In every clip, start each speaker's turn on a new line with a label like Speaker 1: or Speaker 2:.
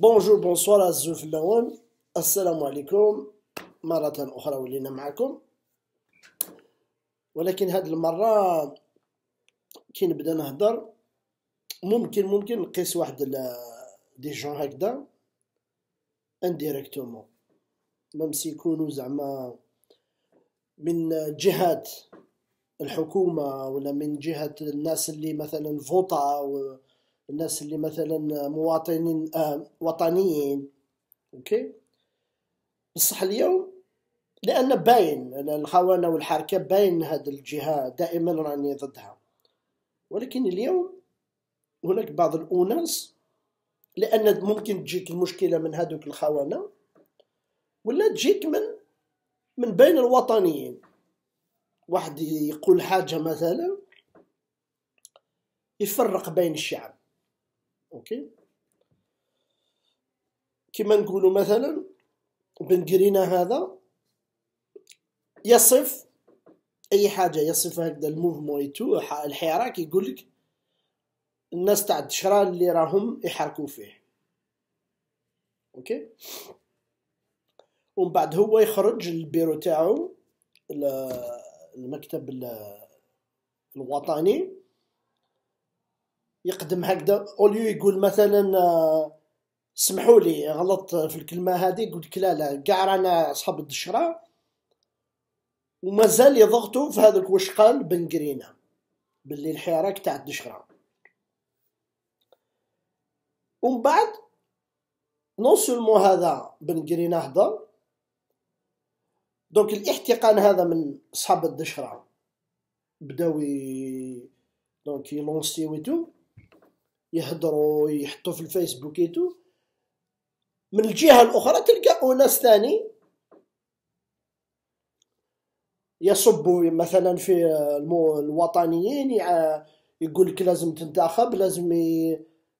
Speaker 1: بونجور بونسوار الزوف اللون السلام عليكم مرة أخرى ولينا معكم ولكن هاد المرة كي نبدا نهضر ممكن ممكن نقيس واحد دي جون هكذا انديريكتومون ميم يكونوا زعما من جهات الحكومة ولا من جهة الناس اللي مثلا فوطا الناس اللي مثلا مواطنين آه وطنيين اوكي بصح اليوم لان باين الخونه والحركه باين هذه الجهه دائما راني ضدها ولكن اليوم هناك بعض الاناس لان ممكن تجيك المشكله من هذوك الخونه ولا تجيك من من بين الوطنيين واحد يقول حاجه مثلا يفرق بين الشعب اوكي كما نقولوا مثلا بن هذا يصف اي حاجه يصف هكذا الموفمون تو الحراك يقول لك الناس تاع الشرا اللي راهم يحركوا فيه اوكي ومن بعد هو يخرج البيرو تاعو المكتب الوطني يقدم هكذا اوليو يقول مثلا آه، سمحوا لي غلط في الكلمه هذه يقول لك لا لا كاع رانا اصحاب الدشره ومازال يضغطوا في هذاك واش قال بن باللي الحراك تاع الدشره ومن بعد نون سولمون هذا بن هضر دونك الاحتقان هذا من صحاب الدشره بداو دونك يلونسيو ويتو يهضروا يحطوا في الفيسبوك ايتو من الجهه الاخرى تلقى اناس ثاني يصبوا مثلا في الوطنيين يقول لك لازم تنتخب لازم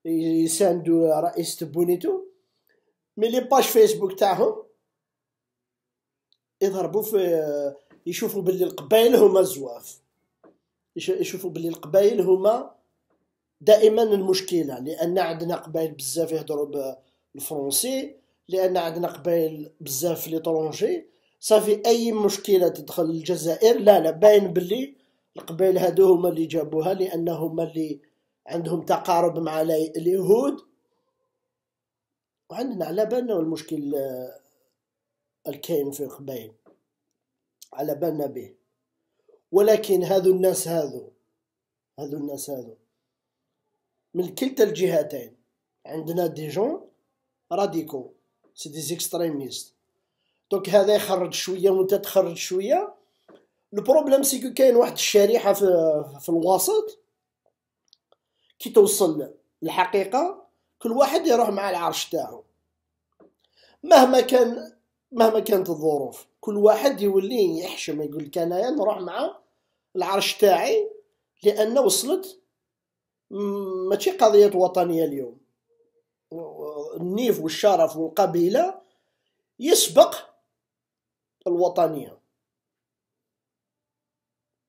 Speaker 1: يساندوا رئيس تبونيتو مي لي باج فيسبوك تاعهم يضربوا في يشوفوا باللي القبائل هما الزواف يشوفوا باللي القبائل هما دائما المشكله لان عندنا قبائل بزاف يهضروا بالفرنسي لان عندنا قبائل بزاف لي ليترونجي صافي اي مشكله تدخل الجزائر لا لا باين بلي القبائل هادو هما اللي جابوها لانهم اللي عندهم تقارب مع اليهود وعندنا على بالنا المشكل آه، الكاين في القبائل على بالنا به ولكن هذو الناس هذو هذو الناس هذو من كلتا الجهتين عندنا دي جون راديكو سي دي زيكستريميست دونك هذا يخرج شويه وانت تخرج شويه لو سي كو كاين واحد الشريحه في, في الوسط كي توصل الحقيقه كل واحد يروح مع العرش تاعو مهما كان مهما كانت الظروف كل واحد يولي يحشم يقول لك انايا نروح مع العرش تاعي لان وصلت ماشي قضيه وطنيه اليوم النيف والشرف والقبيله يسبق الوطنيه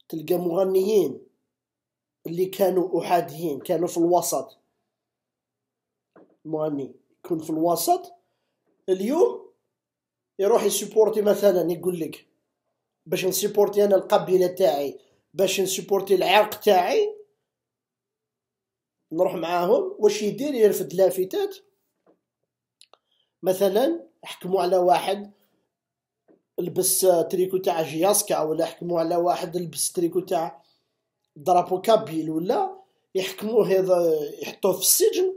Speaker 1: تلقى مغنيين اللي كانوا احاديين كانوا في الوسط مغني يكون في الوسط اليوم يروح يسيبورتي مثلا يقول لك باش نسيبورتي انا القبيله تاعي باش نسيبورتي العرق تاعي نروح معاهم واش يدير يرفد لافتات مثلا حكموا على واحد لبس تريكو تاع جياسكا ولا حكموا على واحد لبس تريكو تاع درابو كابيل ولا يحكموه يحطوه في السجن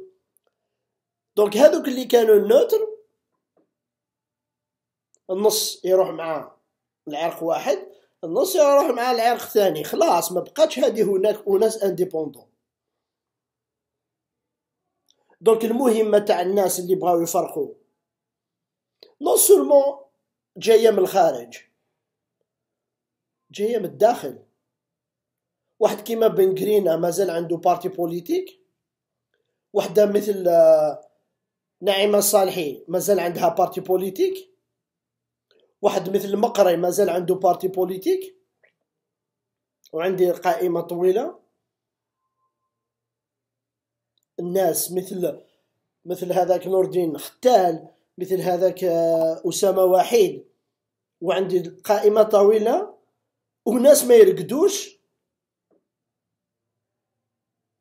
Speaker 1: دونك هذوك اللي كانوا نوتر النص يروح مع العرق واحد النص يروح مع العرق ثاني خلاص ما بقاش هذه هناك اناس انديبوندون دونك المهمه تاع الناس اللي بغاو يفرقوا نون سولمون جايه من الخارج جايه من الداخل واحد كيما بن مازال عنده بارتي بوليتيك وحده مثل نعيمة صالحي مازال عندها بارتي بوليتيك واحد مثل مقري مازال عنده بارتي بوليتيك وعندي قائمة طويلة الناس مثل مثل هذاك نور الدين ختال مثل هذاك آه، أسامة وحيد وعندي قائمة طويلة وناس ما يرقدوش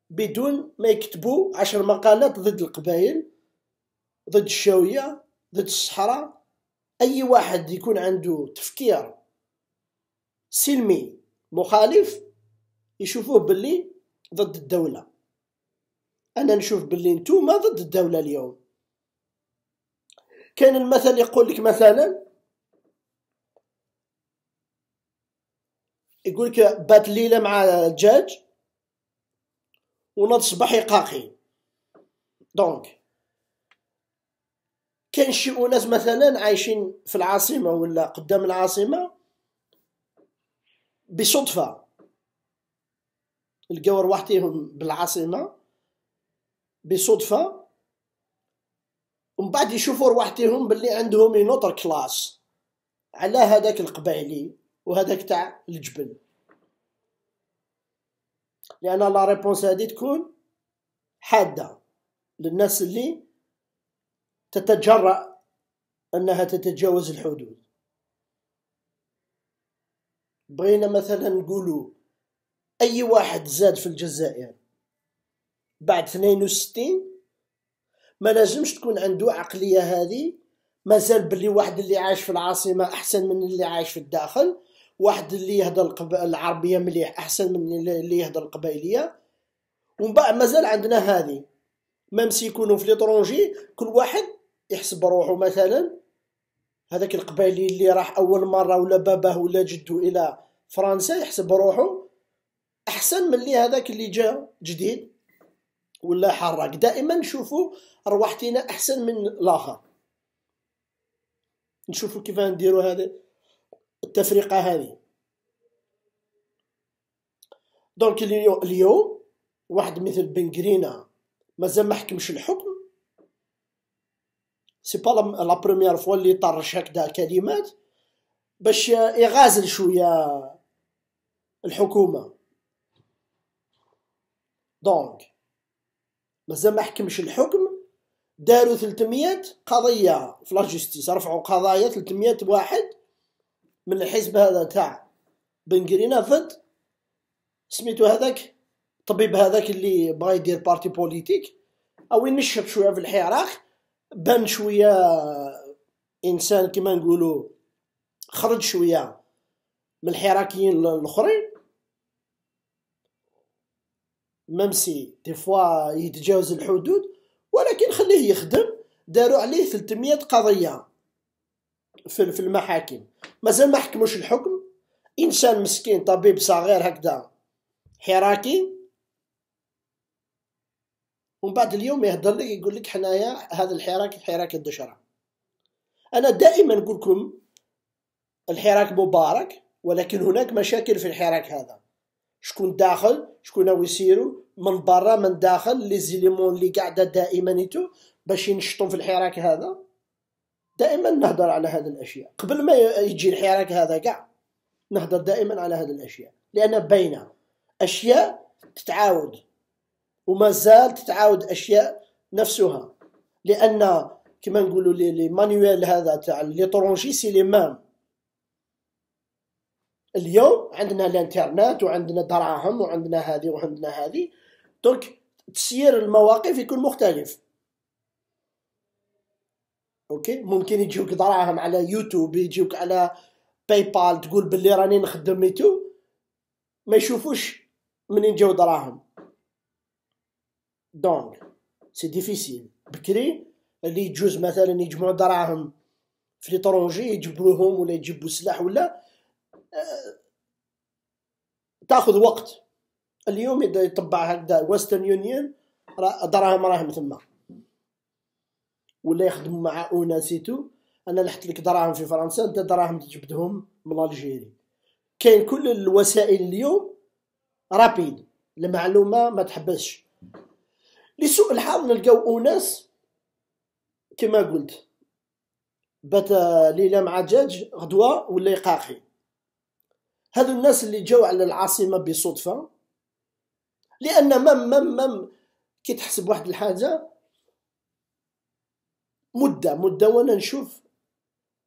Speaker 1: بدون ما يكتبوا عشر مقالات ضد القبائل ضد الشاوية ضد الصحراء أي واحد يكون عنده تفكير سلمي مخالف يشوفوه باللي ضد الدولة انا نشوف باللي نتوما ضد الدوله اليوم كاين المثل يقول لك مثلا يقول لك بات ليله مع الدجاج ونض صباح يقاقي دونك كاين شي اناس مثلا عايشين في العاصمه ولا قدام العاصمه بصدفه لقاو رواحتيهم بالعاصمه بصدفه ومن بعد يشوفوا رواحتهم باللي عندهم ينوتر كلاس على هذاك القبائلي وهذاك تاع الجبل لان لا ريبونس هذه تكون حاده للناس اللي تتجرأ انها تتجاوز الحدود بغينا مثلا نقولوا اي واحد زاد في الجزائر بعد 62 ما لازمش تكون عنده عقلية هذه مازال بلي واحد اللي عايش في العاصمة أحسن من اللي عايش في الداخل واحد اللي يهضر العربية مليح أحسن من اللي يهضر القبائلية ومن بعد مازال عندنا هذه ميم سي يكونوا في ليترونجي كل واحد يحسب روحه مثلا هذاك القبائلي اللي راح أول مرة ولا باباه ولا جدو إلى فرنسا يحسب روحه أحسن من اللي هذاك اللي جا جديد ولا حراك دائما نشوفوا رواح احسن من الاخر نشوفوا كيف نديروا هذه التفرقه هذه دونك اليوم واحد مثل بنغرينا مازال ما حكمش الحكم سي با لا بروميير فوا اللي طرش هكذا كلمات باش يغازل شويه الحكومه دونك مازال ما حكمش الحكم داروا 300 قضيه في لا جوستيس رفعوا قضايا 300 واحد من الحزب هذا تاع بن ضد سميتو هذاك الطبيب هذاك اللي بغا يدير بارتي بوليتيك او ينشط شويه في الحراك بان شويه انسان كما نقولوا خرج شويه من الحراكيين الاخرين ميم سي دي فوا يتجاوز الحدود ولكن خليه يخدم داروا عليه 300 قضيه في في المحاكم مازال ما حكموش الحكم انسان مسكين طبيب صغير هكذا حراكي ومن بعد اليوم يهضر لك يقول لك حنايا هذا الحراك حراك الدشره انا دائما نقول لكم الحراك مبارك ولكن هناك مشاكل في الحراك هذا شكون داخل شكون هو يسيروا من برا من داخل لي زيليمون اللي قاعده دائما يتو باش ينشطوا في الحراك هذا دائما نهضر على هذه الاشياء قبل ما يجي الحراك هذا كاع نهضر دائما على هذه الاشياء لان باينه اشياء تتعاود ومازال تتعاود اشياء نفسها لان كما نقولوا لي مانويل هذا تاع لي طرونجي سي لي مام اليوم عندنا الانترنت وعندنا دراهم وعندنا هذه وعندنا هذه دونك تسيير المواقف يكون مختلف اوكي ممكن يجيوك دراهم على يوتيوب يجيوك على باي بال تقول باللي راني نخدم ميتو ما يشوفوش منين جاو دراهم دونك سي ديفيسيل بكري اللي يجوز مثلا يجمعوا دراهم في ليطرونجي يجبروهم ولا يجيبوا سلاح ولا تاخذ وقت اليوم اذا يطبع هكذا ويسترن يونيون دراهم راهم تما ولا يخدم مع اوناسيتو انا لحت لك دراهم في فرنسا انت دراهم تجبدهم من الجيري كاين كل الوسائل اليوم رابيد المعلومه ما تحبسش لسوء الحظ نلقاو اناس كما قلت بات ليله مع دجاج غدوه ولا يقاقي هذو الناس اللي جاو على العاصمة بصدفة لأن مم مم مم كي تحسب واحد الحاجة مدة مدة وأنا نشوف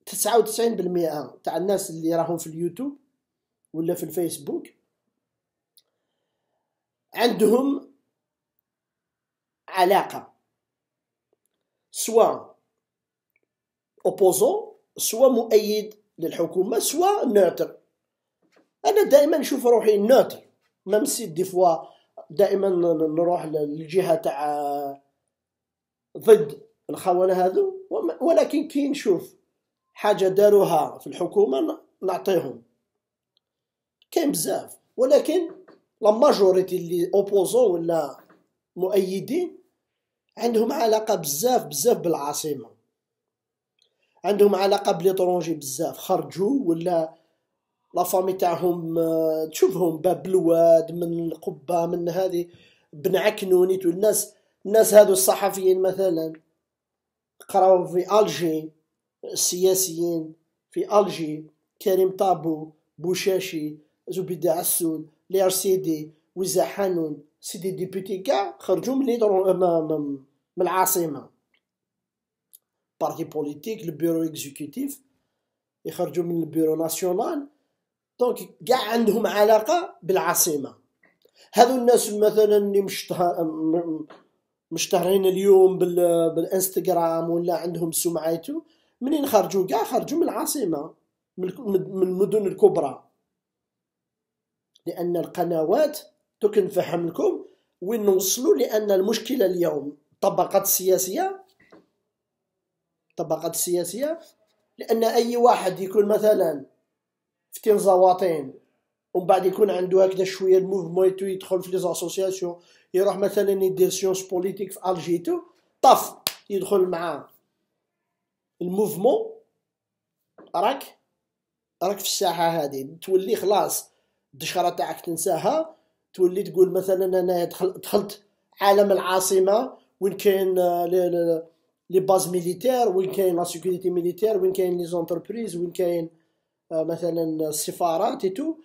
Speaker 1: تسعة وتسعين بالمئة تاع الناس اللي راهم في اليوتيوب ولا في الفيسبوك عندهم علاقة سواء اوبوزون سواء مؤيد للحكومة سواء نعتر انا دائما نشوف روحي نوتر ميم سي دي فوا دائما نروح للجهه تاع ضد الخونه هذو ولكن كي نشوف حاجه داروها في الحكومه نعطيهم كاين بزاف ولكن لا ماجوريتي اللي اوبوزون ولا مؤيدين عندهم علاقه بزاف بزاف بالعاصمه عندهم علاقه بليترونجي بزاف خرجوا ولا لا فامي تاعهم آه، تشوفهم باب الواد من القبه من هذه بن عكنونيت الناس الناس هذو الصحفيين مثلا قراو في الجي السياسيين في الجي كريم طابو بوشاشي زبيدة عسول لي ار سي دي وزا حنون سيدي ديبوتي كاع خرجوا من من العاصمه بارتي بوليتيك البيرو اكزيكوتيف يخرجوا من البيرو ناسيونال دونك كاع عندهم علاقه بالعاصمه هذو الناس مثلا اللي مشتهرين اليوم بالانستغرام ولا عندهم سمعته منين خرجوا كاع خرجوا من العاصمه من المدن الكبرى لان القنوات دوك نفهم لكم وين نوصلوا لان المشكله اليوم الطبقات السياسيه الطبقات السياسيه لان اي واحد يكون مثلا فتين زواطين ومن بعد يكون عنده هكذا شويه الموفمون يدخل في لي زاسوسياسيون يروح مثلا يدير سيونس بوليتيك في الجيتو طف يدخل مع الموفمون راك راك في الساحه هذه تولي خلاص الدشره تاعك تنساها تولي تقول مثلا انا دخلت عالم العاصمه وين كاين آه، لي باز ميليتير وين كاين لا سيكوريتي ميليتير وين كاين لي زونتربريز وين كاين آه، مثلا السفارات تو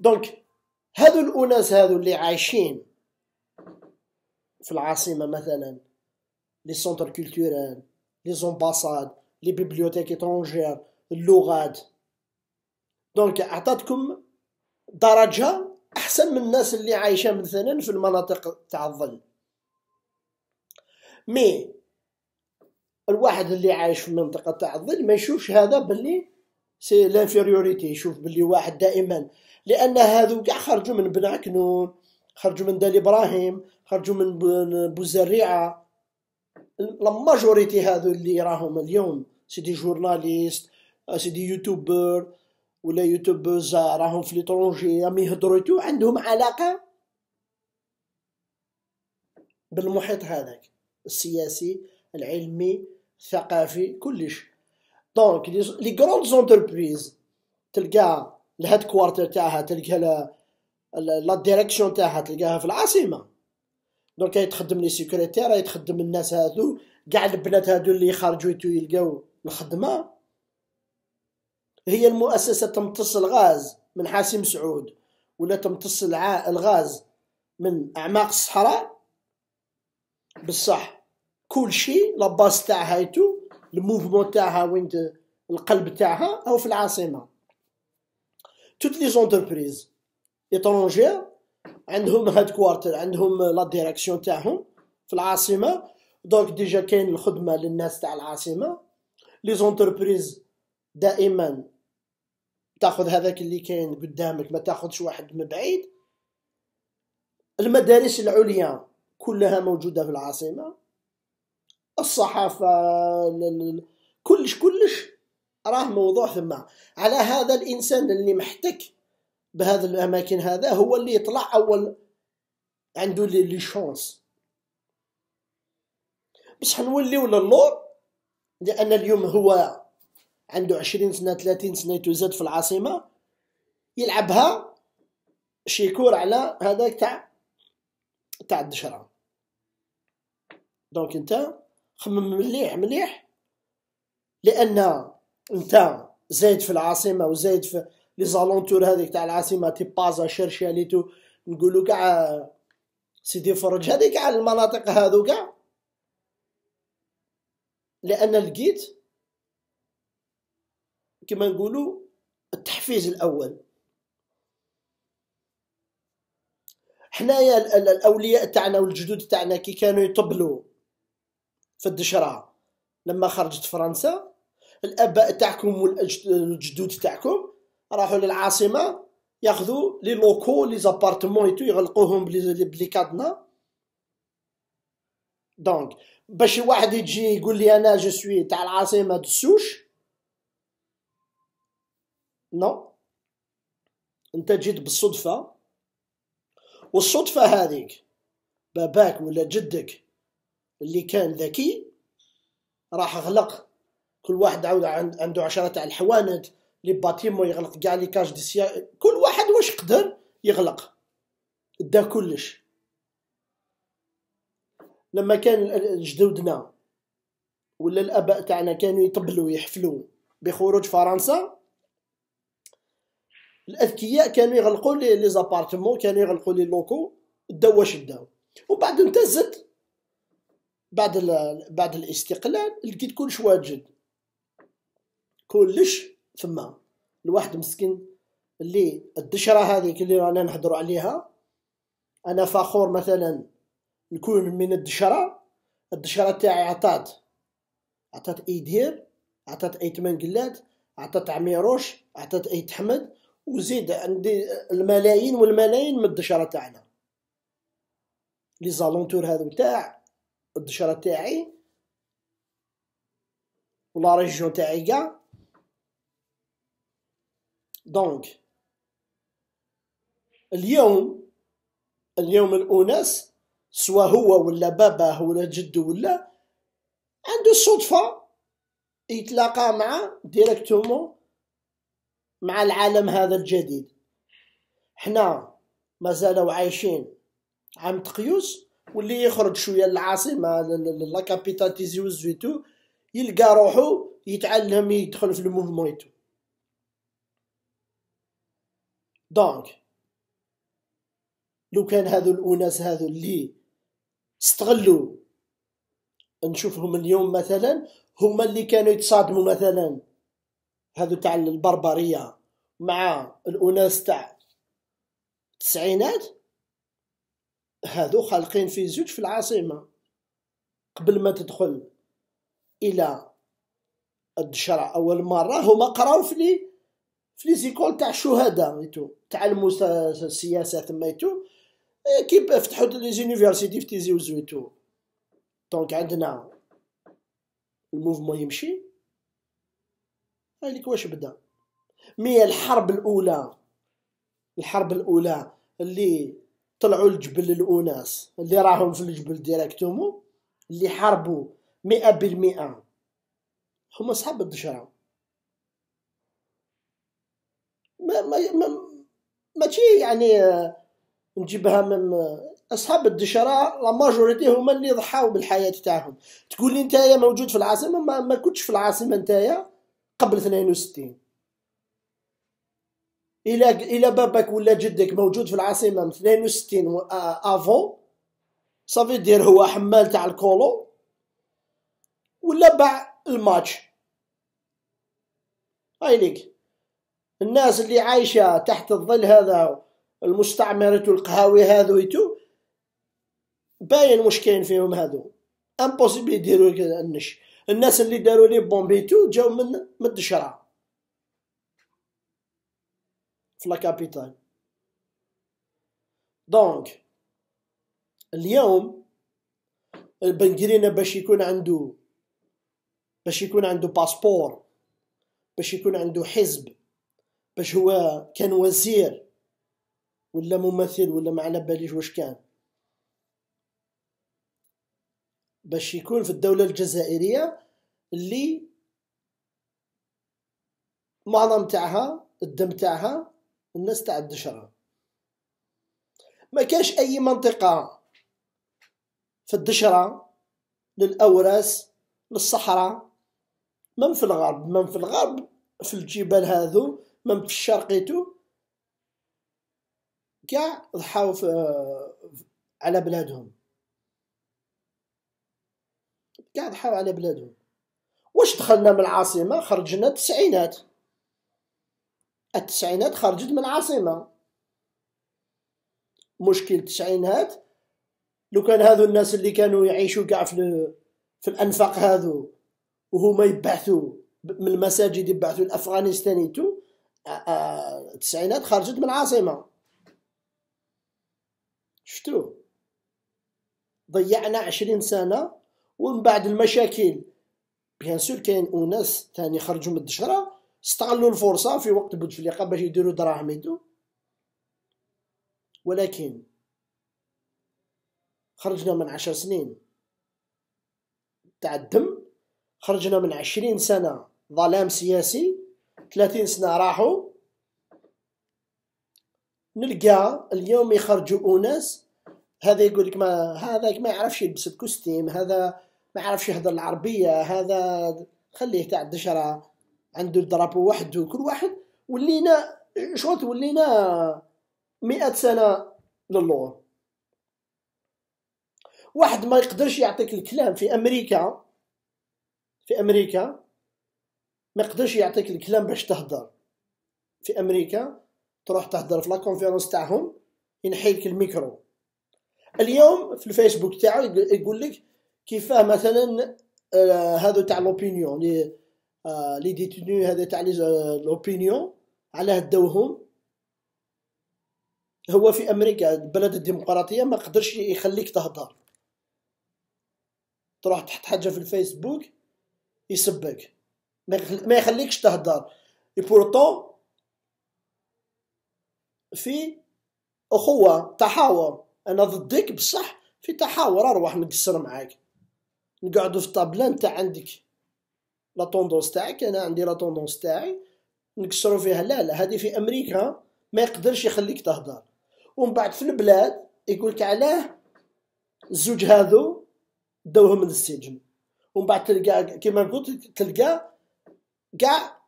Speaker 1: دونك هادو الاناس هادو اللي عايشين في العاصمه مثلا لي سونتر كولتورال لي زومباساد لي بيبليوتيك اترونجير اللغات دونك عطاتكم درجه احسن من الناس اللي عايشه مثلا في المناطق تاع الظل مي الواحد اللي عايش في منطقه تاع الظل ما يشوفش هذا باللي سي لانفيريوريتي يشوف باللي واحد دائما لان هذو كاع خرجوا من بن عكنون خرجوا من دال ابراهيم خرجوا من بوزريعه لاماجوريتي هذو اللي راهم اليوم سيدي جورناليست سيدي يوتيوبر ولا يوتيوبرز راهم في لترونجي راهم يهضروا عندهم علاقه بالمحيط هذاك السياسي العلمي الثقافي كلش دونك لي غروند زونتربريز تلقى الهيد كوارتر تاعها تلقى لا ديريكسيون تاعها تلقاها في العاصمه دونك يتخدم لي سيكريتير يتخدم الناس هادو كاع البنات هادو اللي يخرجوا يلقاو الخدمه هي المؤسسه تمتص الغاز من حاسم سعود ولا تمتص الغاز من اعماق الصحراء بصح كل شيء لاباس تاعها يتو الموفمون تاعها وين القلب تاعها او في العاصمه توت لي زونتربريز ايترونجير عندهم هاد كوارتر عندهم لا ديريكسيون تاعهم في العاصمه دونك ديجا كاين الخدمه للناس تاع العاصمه لي زونتربريز دائما تاخذ هذاك اللي كاين قدامك ما تاخذش واحد من بعيد المدارس العليا كلها موجوده في العاصمه الصحافة كلش كلش راه موضوع ثم على هذا الإنسان اللي محتك بهذا الأماكن هذا هو اللي يطلع أول عنده لي لي شونس بصح نوليو للور لأن اليوم هو عنده عشرين سنة ثلاثين سنة يتوزد في العاصمة يلعبها شيكور على هذاك تاع تاع الدشرة دونك انت خمم مليح مليح لان انت زايد في العاصمه وزايد في لي زالونتور هذيك تاع العاصمه تي بازا لي تو نقولوا كاع سيدي فرج هذيك على المناطق هذو كاع لان لقيت كما نقولوا التحفيز الاول حنايا الاولياء تاعنا والجدود تاعنا كي كانوا يطبلوا في الدشره لما خرجت فرنسا الاباء تاعكم والجدود تاعكم راحوا للعاصمه ياخذوا لي لوكو لي زابارتمون ايتو يغلقوهم بلي بلي كادنا دونك باش واحد يجي يقول لي انا جو سوي تاع العاصمه دسوش نو انت جيت بالصدفه والصدفه هذيك باباك ولا جدك اللي كان ذكي راح غلق كل واحد عاود عنده عشرة تاع الحوانت لي باتيمون يغلق كاع لي كاج دي كل واحد واش قدر يغلق دا كلش لما كان جدودنا ولا الاباء تاعنا كانوا يطبلوا يحفلوا بخروج فرنسا الاذكياء كانوا يغلقوا لي زابارتمون كانوا يغلقوا لي لوكو داو واش داو وبعد انت زدت بعد بعد الاستقلال لقيت كلش واجد كلش ثما الواحد مسكين اللي الدشره هذه اللي رانا نحضر عليها انا فخور مثلا نكون من الدشره الدشره تاعي عطات عطات ايدير عطات ايتمان قلات عطات عميروش عطات ايت حمد وزيد عندي الملايين والملايين من الدشره تاعنا لي زالونتور هذو تاع الدشره تاعي ولا ريجيون تاعي كاع دونك اليوم اليوم الاناس سوا هو ولا باباه ولا جدو ولا عنده الصدفه يتلاقى مع ديريكتومون مع العالم هذا الجديد حنا مازالوا عايشين عام تقيوس واللي يخرج شويه للعاصمه لا كابيتال تيزيوز ويتو يلقى روحو يتعلم يدخل في الموفمون ايتو دونك لو كان هذو الاناس هذو اللي استغلوا نشوفهم اليوم مثلا هما اللي كانوا يتصادموا مثلا هذو تاع البربريه مع الاناس تاع التسعينات هادو خالقين في زوج في العاصمة قبل ما تدخل إلى الشرع أول مرة هما قراو في لي في لي زيكول تاع الشهداء ميتو تعلموا السياسة تميتو إيه، كي فتحوا لي زونيفرسيتي في تيزي وزويتو دونك عندنا الموفمون يمشي هايليك واش بدا مي الحرب الأولى الحرب الأولى اللي طلعوا الجبل الأناس اللي راهم في الجبل ديراكتومو اللي حاربوا مئة بالمئة هما صحاب الدشرة ما ما ما ماشي يعني آه، نجيبها من آه، اصحاب الدشرة لا ماجوريتي هما اللي ضحاو بالحياه تاعهم تقول لي نتايا موجود في العاصمه ما, ما كنتش في العاصمه نتايا قبل 62 الى الى باباك ولا جدك موجود في العاصمه من 62 افون صافي دير هو حمال تاع الكولو ولا باع الماتش هاي ليك الناس اللي عايشه تحت الظل هذا المستعمرة القهاوي هذو ايتو باين واش كاين فيهم هذو امبوسيبل يديروا النش الناس اللي داروا لي بومبيتو جاو من من الدشره في لا كابيتال دونك اليوم البنغرينا باش يكون عنده باش يكون عنده باسبور باش يكون عنده حزب باش هو كان وزير ولا ممثل ولا ما على باليش واش كان باش يكون في الدولة الجزائرية اللي معظم تاعها الدم تاعها الناس تاع الدشرة ما كاش أي منطقة في الدشرة للأوراس للصحراء من في الغرب من في الغرب في الجبال هذو من في الشرقيتو كاع ضحاو على بلادهم كاع ضحاو على بلادهم واش دخلنا من العاصمة خرجنا تسعينات التسعينات خرجت من العاصمة مشكل التسعينات لو كان هذو الناس اللي كانوا يعيشوا كاع في, في الأنفاق هذو وهما يبعثوا من المساجد يبعثوا الأفغانستاني تو التسعينات خرجت من العاصمة شفتو ضيعنا عشرين سنة ومن بعد المشاكل بيان سور كاين أناس تاني خرجوا من الدشرة استغلوا الفرصه في وقت بوتفليقه باش يديروا دراهم يدو ولكن خرجنا من عشر سنين تاع الدم خرجنا من عشرين سنه ظلام سياسي ثلاثين سنه راحوا نلقى اليوم يخرجوا اناس هذا يقول لك ما هذاك ما يعرفش يلبس الكوستيم هذا ما يعرفش يهضر العربيه هذا خليه تاع الدشره عنده الدرابو وحده كل واحد ولينا شوط ولينا مئة سنة للور واحد ما يقدرش يعطيك الكلام في امريكا في امريكا ما يقدرش يعطيك الكلام باش تهضر في امريكا تروح تهضر في لاكونفيرونس تاعهم ينحيلك الميكرو اليوم في الفيسبوك تاعو يقول لك كيفاه مثلا هذا آه، تاع لوبينيون آه، لي ديتوني هذا تاع لي آه، لوبينيون علاه داوهم هو في امريكا البلد الديمقراطيه ما قدرش يخليك تهضر تروح تحط حاجه في الفيسبوك يسبك ما يخليكش تهضر بورتو في اخوه تحاور انا ضدك بصح في تحاور اروح نقصر معاك نقعدوا في طابله نتاع عندك لا طوندونس تاعك انا عندي لا طوندونس تاعي نكسروا فيها لا لا هذه في امريكا ما يقدرش يخليك تهضر ومن بعد في البلاد يقولك علاه الزوج هذو دوهم من السجن ومن بعد تلقى كيما قلت تلقى كاع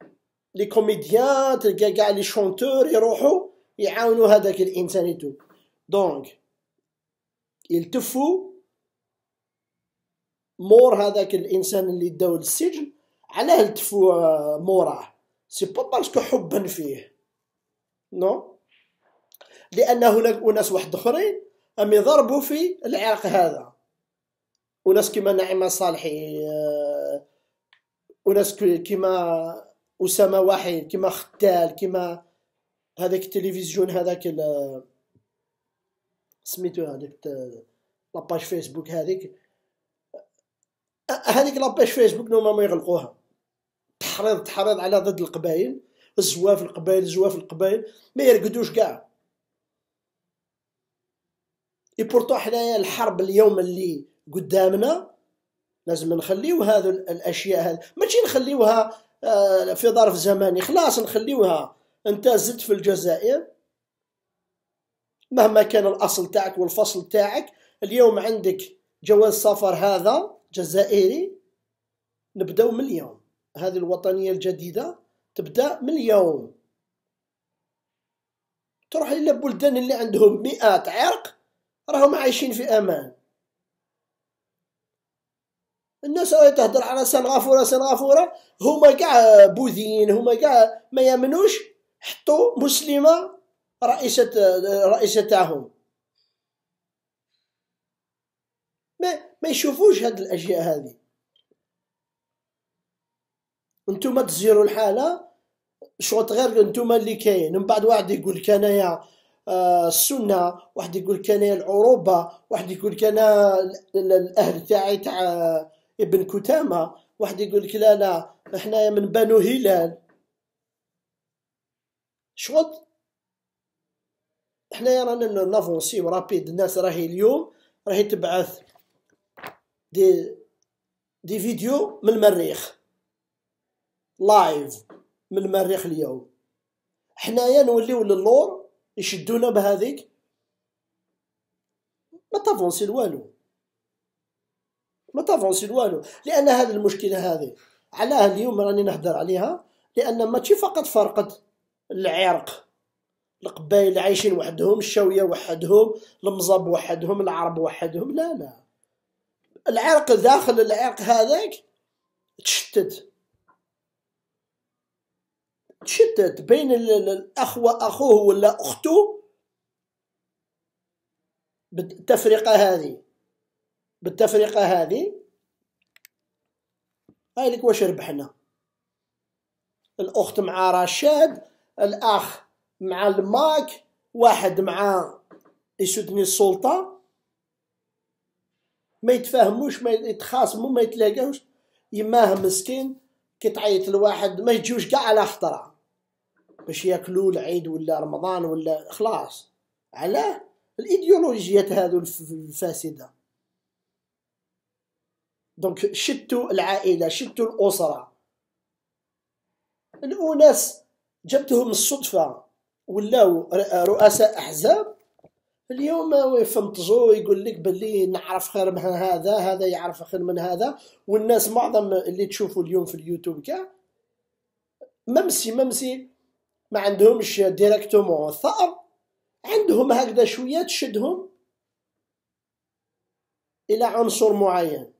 Speaker 1: لي كوميديان تلقى كاع لي شونتور يروحوا يعاونوا هذاك الانسان يتو دونك يلتفوا مور هذاك الانسان اللي داو للسجن علاه لتفو آه، موراه سي با باسكو حبا فيه نو لان هناك اناس واحد اخرين ام يضربوا في العراق هذا وناس كيما نعيم صالحي آه، وناس كيما أسامة وحيد كيما ختال كيما هذاك التلفزيون هذاك سميتو هذيك لاباج فيسبوك هذيك هذيك لاباج فيسبوك نورمالمون يغلقوها تحريض تحريض على ضد القبائل الزواف القبائل زواف القبائل ما يرقدوش كاع اي بورتو حنايا الحرب اليوم اللي قدامنا لازم نخليو هذو الاشياء هذ ماشي نخليوها آه، في ظرف زماني خلاص نخليوها انت زدت في الجزائر مهما كان الاصل تاعك والفصل تاعك اليوم عندك جواز سفر هذا جزائري نبداو من اليوم هذه الوطنية الجديدة تبدأ من اليوم تروح إلى بلدان اللي عندهم مئات عرق راهم عايشين في أمان الناس راهي تهضر على سنغافورة سنغافورة هما كاع بوذيين هما كاع ما يمنوش حطوا مسلمة رئيسة رئيسة تاعهم ما ما يشوفوش هاد الأشياء هذه نتوما تزيروا الحاله شوط غير نتوما اللي كاين من بعد واحد يقول لك انايا آه، السنه واحد يقول لك انايا العروبه واحد يقول لك انا الاهل تاعي تاع آه، ابن كتامه واحد يقول لك لا لا حنايا من بنو هلال شغل حنايا رانا نافونسي ورابيد الناس راهي اليوم راهي تبعث دي دي فيديو من المريخ لايف من المريخ اليوم حنايا نوليو للور يشدونا بهذيك ما تافونسي والو ما تافونسي والو لان هذه المشكله هذه علاه اليوم راني نهدر عليها لان ماشي فقط فرقت العرق القبائل عايشين وحدهم الشاويه وحدهم المزاب وحدهم العرب وحدهم لا لا العرق داخل العرق هذاك تشتت تشتت بين الاخ واخوه ولا اخته بالتفرقه هذه بالتفرقه هذه هايلك واش ربحنا الاخت مع رشاد الاخ مع الماك واحد مع يسدني السلطه ما يتفاهموش ما يتخاصموا ما يتلاقاوش يماه مسكين كي تعيط لواحد ما يجوش كاع على خطره باش ياكلوا العيد ولا رمضان ولا خلاص على الايديولوجيات هذو الفاسده دونك شتوا العائله شتوا الاسره الاناس جبتهم الصدفه ولاو رؤساء احزاب اليوم يفنطجوا يقول لك باللي نعرف خير من هذا هذا يعرف خير من هذا والناس معظم اللي تشوفوا اليوم في اليوتيوب كاع ممسي ممسي ما عندهمش ديريكتومون ثأر عندهم هكذا شويه تشدهم الى عنصر معين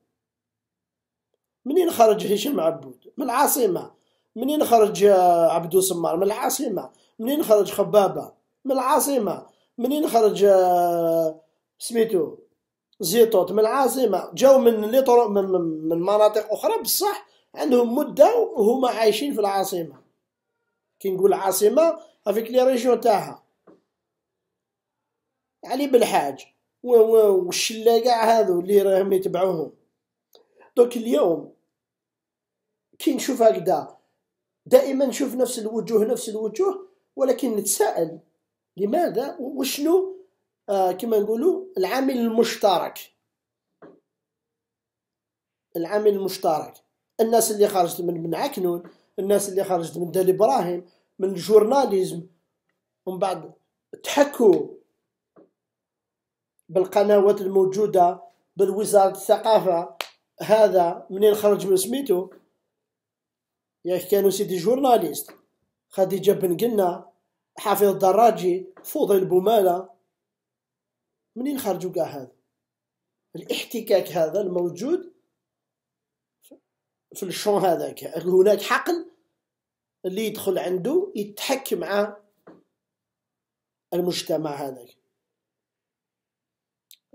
Speaker 1: منين خرج هشام عبود من العاصمه منين خرج آه، عبدو سمار من العاصمه منين خرج خبابه من العاصمه منين خرج آه، سميتو زيتوت من العاصمه جاو من لي من مناطق اخرى بصح عندهم مده وهما عايشين في العاصمه كي نقول عاصمة افيك لي ريجيون تاعها علي يعني بالحاج والشله كاع هادو اللي راهم يتبعوهم دوك اليوم كي نشوف هكذا دائما نشوف نفس الوجوه نفس الوجوه ولكن نتساءل لماذا وشنو آه كما نقولوا العامل المشترك العامل المشترك الناس اللي خرجت من بن عكنون الناس اللي خرجت من دال ابراهيم من الجورناليزم ومن بعد تحكوا بالقنوات الموجوده بالوزاره الثقافه هذا منين خرج من سميتو ياك كانوا سيدي جورناليست خديجه بن قنا حافظ الدراجي فوضي بوماله منين خرجوا كاع هذا الاحتكاك هذا الموجود في الشون هذاك هناك حقل اللي يدخل عنده يتحك مع المجتمع هذاك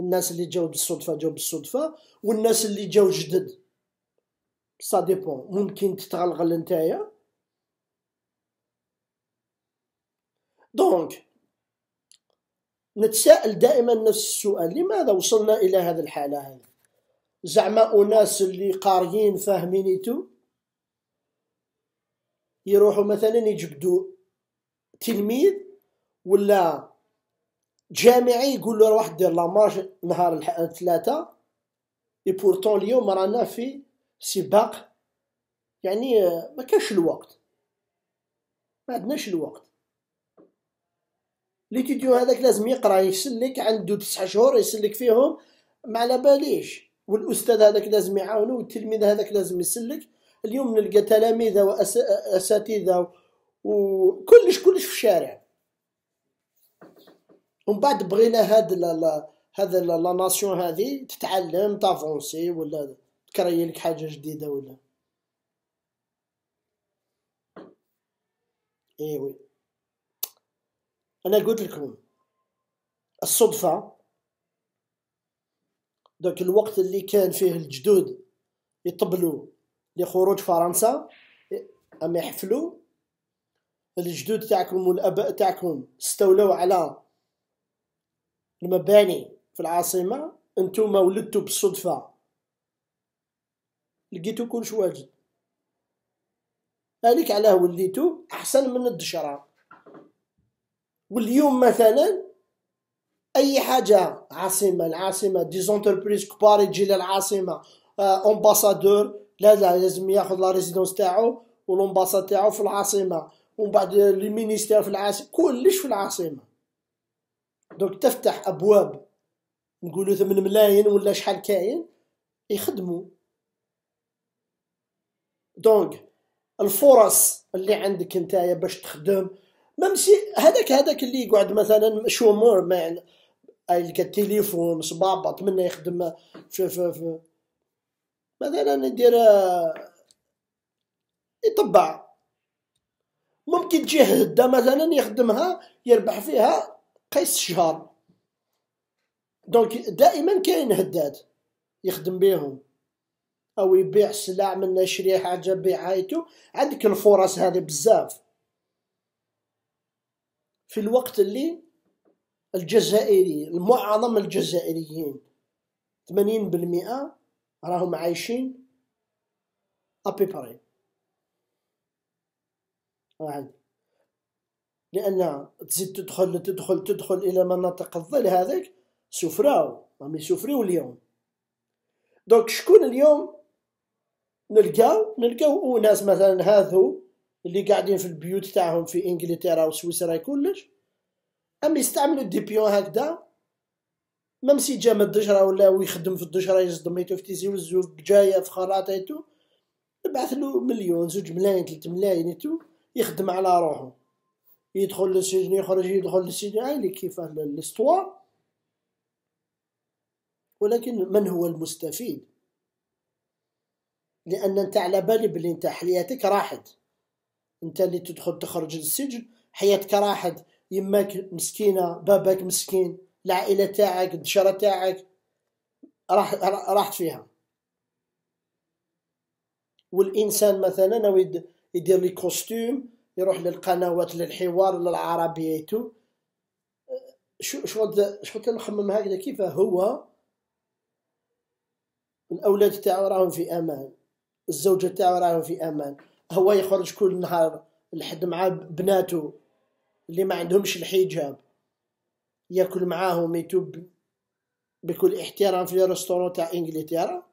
Speaker 1: الناس اللي جاوا بالصدفة جاوا بالصدفة والناس اللي جاو جدد سا ديبون ممكن تتغلغل نتايا دونك نتساءل دائما نفس السؤال لماذا وصلنا إلى هذه الحالة هذه زعما اناس اللي قاريين فاهمين يتو يروحوا مثلا يجبدوا تلميذ ولا جامعي يقول له روح دير لا مارش نهار الثلاثه اي بورتون اليوم رانا في سباق يعني euh, ما كانش الوقت ما عندناش الوقت تيديو هذاك لازم يقرا يسلك عنده تسع شهور يسلك فيهم ما على باليش والاستاذ هذاك لازم يعاونه والتلميذ هذاك لازم يسلك اليوم نلقى تلاميذ واساتذه وكلش كلش في الشارع ومن بعد بغينا هاد لا هذا لا ناسيون هذه تتعلم تافونسي ولا تكري لك حاجه جديده ولا ايوي انا قلت لكم الصدفه دوك الوقت اللي كان فيه الجدود يطبلوا لخروج فرنسا اما يحفلوا الجدود تاعكم والاباء تاعكم استولوا على المباني في العاصمه انتم ولدتوا بالصدفه لقيتو كلش واجد هذيك علاه وليتو احسن من الدشره واليوم مثلا اي حاجه عاصمه العاصمه دي زونتربريز كبار يجي للعاصمه امباسادور لا لا لازم ياخذ لا ريزيدونس تاعو والامباسا تاعو في العاصمه ومن بعد لي مينيستير في العاصمه كلش في العاصمه دونك تفتح ابواب نقولوا 8 ملايين ولا شحال كاين يخدموا دونك الفرص اللي عندك نتايا باش تخدم ممسي هذاك هذاك اللي يقعد مثلا شومور ما يعني اي التليفون صبابط منا يخدم في في في مثلا ندير آه، يطبع ممكن تجيه هدة مثلا يخدمها يربح فيها قيس الشهر دونك دائما كاين هداد يخدم بيهم او يبيع سلع من يشري حاجه بيعايتو عندك الفرص هذه بزاف في الوقت اللي الجزائري معظم الجزائريين 80% راهم عايشين ابي باري واحد يعني لان تزيد تدخل تدخل تدخل الى مناطق الظل هذيك سفراو راهم يسفريو اليوم دونك شكون اليوم نلقاو نلقاو ناس مثلا هاذو اللي قاعدين في البيوت تاعهم في انجلترا وسويسرا كلش اما يستعملوا بيون هكذا ميم جا من الدجره ولا ويخدم في الدجره يصدم يتو في تيزي وزوج جايه في ايتو يبعث له مليون زوج ملايين ثلاث ملايين يتو يخدم على روحه يدخل للسجن يخرج يدخل للسجن اللي كيف الاستوا ولكن من هو المستفيد لان انت على بالي بلي انت حياتك راحت انت اللي تدخل تخرج للسجن حياتك راحت يماك مسكينه باباك مسكين العائله تاعك الدشره تاعك راح راحت فيها والانسان مثلا ويد يدير لي كوستيم يروح للقنوات للحوار للعربيه تو شو شو شو مخمم هكذا كيف هو الاولاد تاعو راهم في امان الزوجه تاعو راهم في امان هو يخرج كل نهار لحد مع بناته اللي ما عندهمش الحجاب ياكل معاهم يتوب بكل احترام في الريستورون تاع انجلترا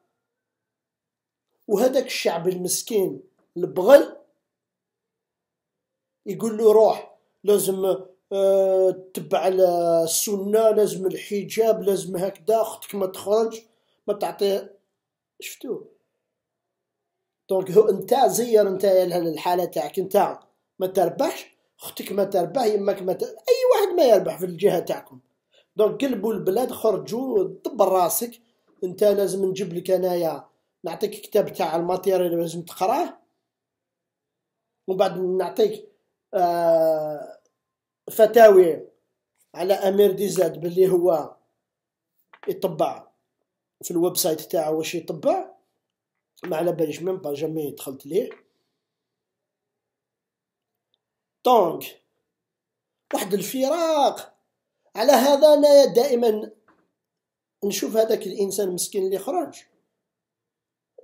Speaker 1: وهذاك الشعب المسكين البغل يقول له روح لازم آه، تتبع السنه لازم الحجاب لازم هكذا اختك ما تخرج ما تعطي شفتو دونك هو انت زير انت الحاله تاعك انت ما تربحش اختك ما تربح يماك ما تربح. اي واحد ما يربح في الجهه تاعكم دونك قلبوا البلاد خرجوا دبر راسك انت لازم نجيب لك انايا نعطيك كتاب تاع الماتيريال لازم تقراه ومن بعد نعطيك آه، فتاوي على امير ديزاد باللي هو يطبع في الويب سايت تاعه واش يطبع ما على باليش ميم با جامي دخلت ليه طونغ واحد الفراق على هذا انا دائما نشوف هذاك الانسان مسكين اللي خرج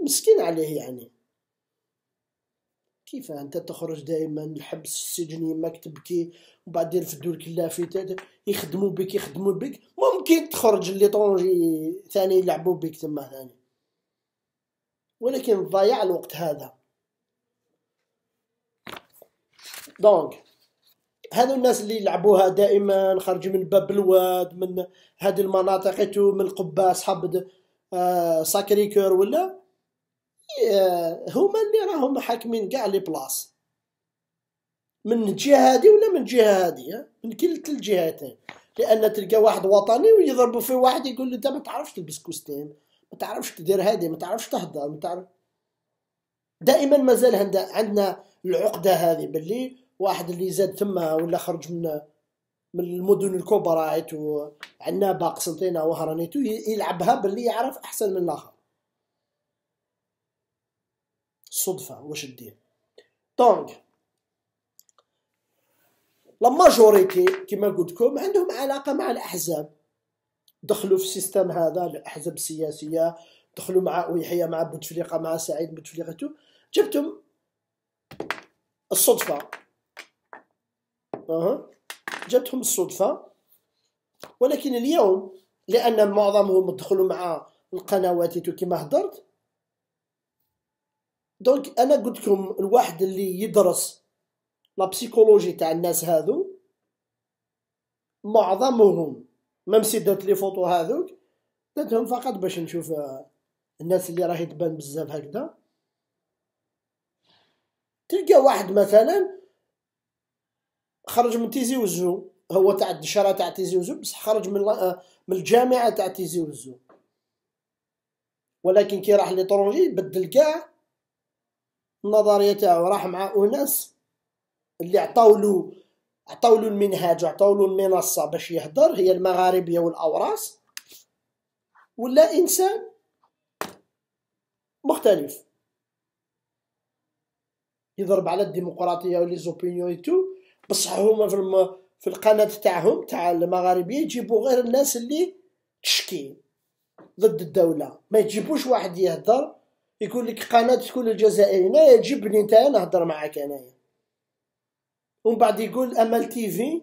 Speaker 1: مسكين عليه يعني كيف انت تخرج دائما الحبس السجن يماك تبكي وبعد يرفدوا لك اللافته يخدموا بك يخدموا بك ممكن تخرج اللي طونجي ثاني يلعبوا بك تما ثاني ولكن ضياع الوقت هذا دونك هادو الناس اللي يلعبوها دائما خرجوا من باب الواد من هذه المناطق تو من القبه صحاب آه ساكري كور ولا آه، هما اللي راهم حاكمين كاع لي بلاص من الجهه هذه ولا من الجهه هذه من كلتا الجهتين لان تلقى واحد وطني ويضربوا في واحد يقول له انت ما تعرفش تلبس كوستين ما تعرفش تدير هذه ما تعرفش تهضر ما تعرف دائما مازال عندنا العقده هذه باللي واحد اللي زاد تما ولا خرج من من المدن الكبرى عيتو عنابه قسنطينه وهرانيتو يلعبها باللي يعرف احسن من الاخر الصدفه واش دير دونك لا ماجوريتي كما قلت لكم عندهم علاقه مع الاحزاب دخلوا في السيستم هذا الاحزاب السياسيه دخلوا مع ويحيى مع بوتفليقه مع سعيد بوتفليقه جبتهم الصدفه أه. جاتهم الصدفة ولكن اليوم لأن معظمهم دخلوا مع القنوات كما هضرت دونك أنا قلت لكم الواحد اللي يدرس لابسيكولوجي تاع الناس هذو معظمهم مام درت لي فوتو هذوك درتهم فقط باش نشوف آه، الناس اللي راهي تبان بزاف هكذا تلقى واحد مثلا خرج من تيزي وزو هو تاع الدشاره تاع تيزي وزو بصح خرج من آه، من الجامعه تاع تيزي وزو ولكن كي راح لطرونجي بدل كاع النظريه تاعو راح مع اناس اللي عطاولو عطاولو المنهاج عطاولو المنصه باش يهضر هي المغاربيه والاوراس ولا انسان مختلف يضرب على الديمقراطيه ولي زوبينيون تو بصح هما في الم... في القناه تاعهم تاع المغاربيه يجيبوا غير الناس اللي تشكي ضد الدوله ما يجيبوش واحد يهضر يقول لك قناه تكون الجزائري هنايا جبني انت نهضر معاك انايا ومن بعد يقول امل تي في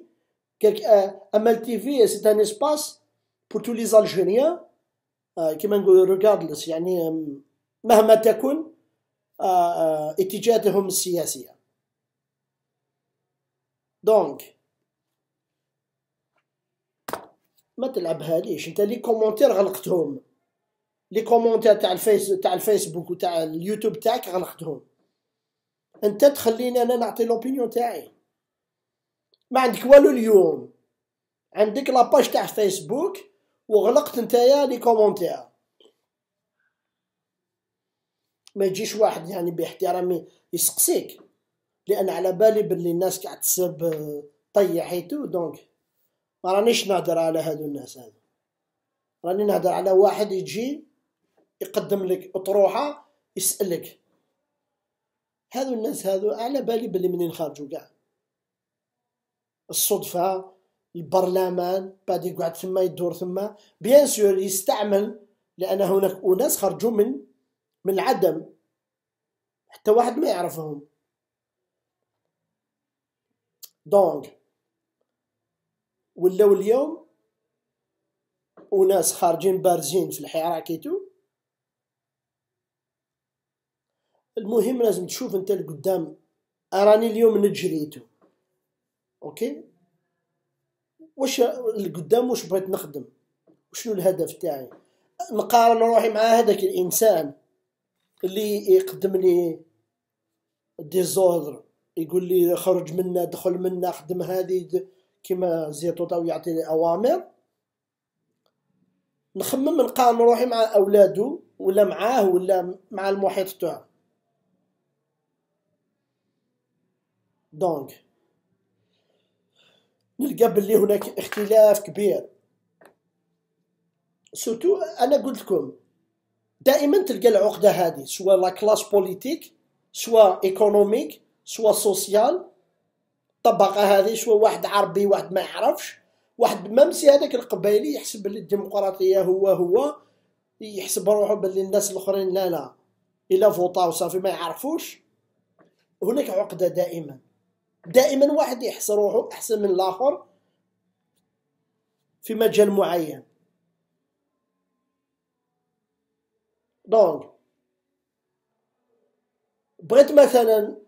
Speaker 1: آه، امل تي في سي ان اسباس بور تو لي زالجيريان كيما نقول ريغاردلس يعني آه، مهما تكون آه، اتجاهاتهم السياسيه دونك ما تلعبها ليش انت لي كومونتير غلقتهم لي كومونتير تاع الفيس تاع الفيسبوك وتاع اليوتيوب تاعك غلقتهم انت تخليني انا نعطي لوبينيون تاعي ما عندك والو اليوم عندك لاباج تاع فيسبوك وغلقت نتايا لي كومونتير ما يجيش واحد يعني باحترامي يسقسيك لان على بالي باللي الناس قاعد تسب آه، طيح حيتو دونك ما رانيش نهدر على هادو الناس هادو راني نهدر على واحد يجي يقدم لك اطروحه يسالك هادو الناس هادو على بالي بلي منين خرجوا كاع الصدفه البرلمان بعد يقعد ثما يدور ثما بيان سور يستعمل لان هناك اناس خرجوا من من العدم حتى واحد ما يعرفهم دونك ولاو اليوم وناس خارجين بارزين في الحراكيتو المهم لازم تشوف انت لقدام اراني اليوم نجريتو اوكي واش لقدام واش بغيت نخدم وشنو الهدف تاعي نقارن روحي مع هذاك الانسان اللي يقدم لي ديزوردر يقول لي خرج منا دخل منا خدم هذه كما زيتوطا يعطيني اوامر نخمم نقارن روحي مع اولادو ولا معاه ولا مع المحيط تاعو دونك نلقى بلي هناك اختلاف كبير سوتو انا قلت لكم دائما تلقى العقده هذه سواء لا كلاس بوليتيك سواء ايكونوميك سوا سوسيال الطبقه هذه سوا واحد عربي واحد ما يعرفش واحد مامسي هذاك القبيلي يحسب باللي الديمقراطيه هو هو يحسب روحو باللي الناس الاخرين لا لا الا فوطاو صافي ما يعرفوش هناك عقده دائما دائما واحد يحس روحو احسن من الاخر في مجال معين دونك بغيت مثلا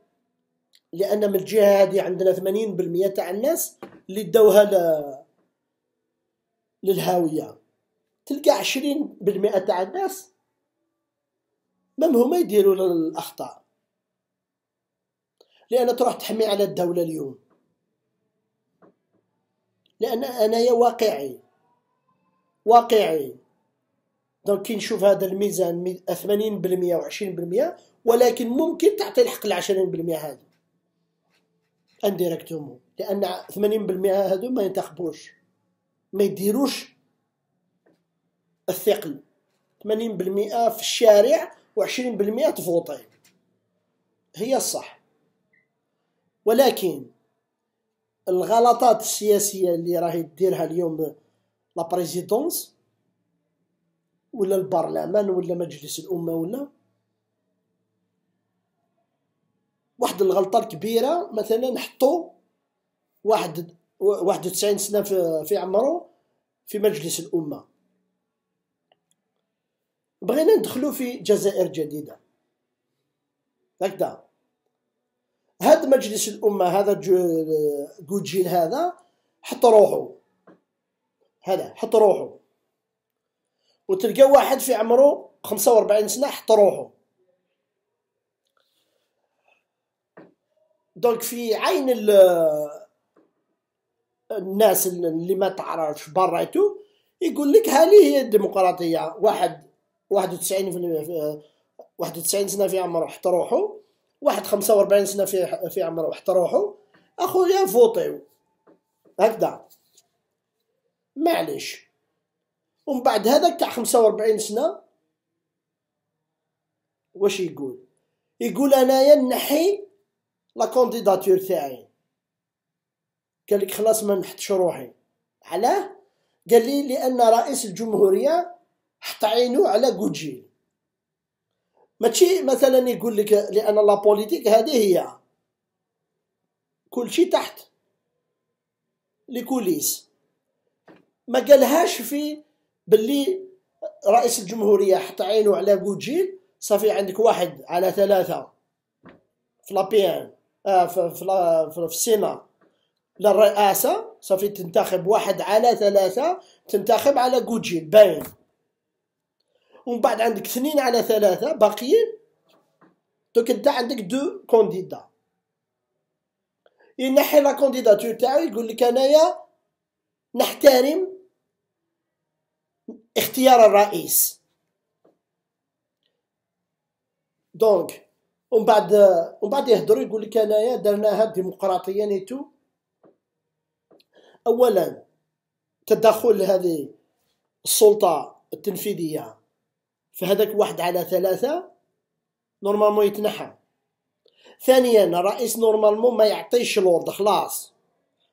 Speaker 1: لان من الجهه هذه عندنا 80% تاع الناس اللي داوها ل... للهاويه تلقى 20% تاع الناس ما هما يديروا الاخطاء لان تروح تحمي على الدوله اليوم لان انا يا واقعي واقعي دونك كي نشوف هذا الميزان 80% و20% ولكن ممكن تعطي الحق ل 20% هذه انديريكتومون لان 80% هادو ما ينتخبوش ما يديروش الثقل 80% في الشارع و20% تفوطي هي الصح ولكن الغلطات السياسيه اللي راهي ديرها اليوم لا بريزيدونس ولا البرلمان ولا مجلس الامه ولا واحد الغلطه الكبيره مثلا حطوا واحد 91 سنه في, في عمره في مجلس الامه بغينا ندخلوا في جزائر جديده هكذا هذا مجلس الامه هذا جوجيل هذا حط روحه هذا حط روحه وتلقى واحد في عمره 45 سنه حط روحه دونك في عين الناس اللي ما تعرفش براتو يقول لك هذه هي الديمقراطيه واحد 91 في 91 سنه في عمره حتى روحو واحد 45 سنه في في عمره حتى روحو اخويا فوطيو هكذا معليش ومن بعد هذاك تاع 45 سنه واش يقول يقول انايا نحي لا كونديداتور تاعي قال لك خلاص ما نحطش روحي علاه قال لي لان رئيس الجمهوريه حط عينو على كوجيل ماشي مثلا يقول لك لان لا بوليتيك هذه هي كلشي تحت لكوليس ما قالهاش في باللي رئيس الجمهوريه حط عينو على كوجيل صافي عندك واحد على ثلاثه في لابيان آه، في في السينا للرئاسه صافي تنتخب واحد على ثلاثه تنتخب على جوجي باين ومن بعد عندك اثنين على ثلاثه باقيين دوك انت عندك دو كونديدا ينحي إيه، لا كونديداتور تاعو يقول لك انايا نحترم اختيار الرئيس دونك ومن بعد ومن بعد يهضروا يقول لك انايا درناها ديمقراطيه نيتو اولا تدخل هذه السلطه التنفيذيه في هذاك واحد على ثلاثه نورمالمون يتنحى ثانيا الرئيس نورمالمون ما يعطيش لورد خلاص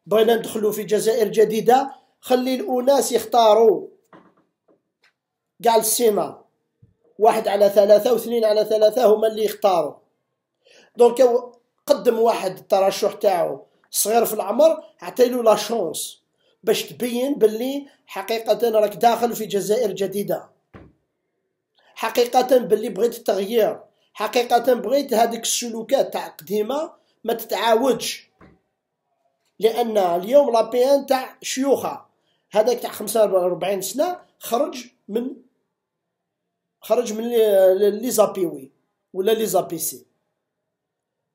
Speaker 1: بغينا ندخلوا في جزائر جديده خلي الاناس يختاروا قال السيما واحد على ثلاثة واثنين على ثلاثة هما اللي يختاروا دونك قدم واحد الترشح تاعو صغير في العمر عطيلو لا شونس باش تبين باللي حقيقة راك داخل في جزائر جديدة حقيقة باللي بغيت التغيير حقيقة بغيت هذيك السلوكات تاع قديمة ما تتعاودش لأن اليوم لابيان تاع شيوخة هذاك تاع وربعين سنة خرج من خرج من لي زابيوي ولا لي زابيسي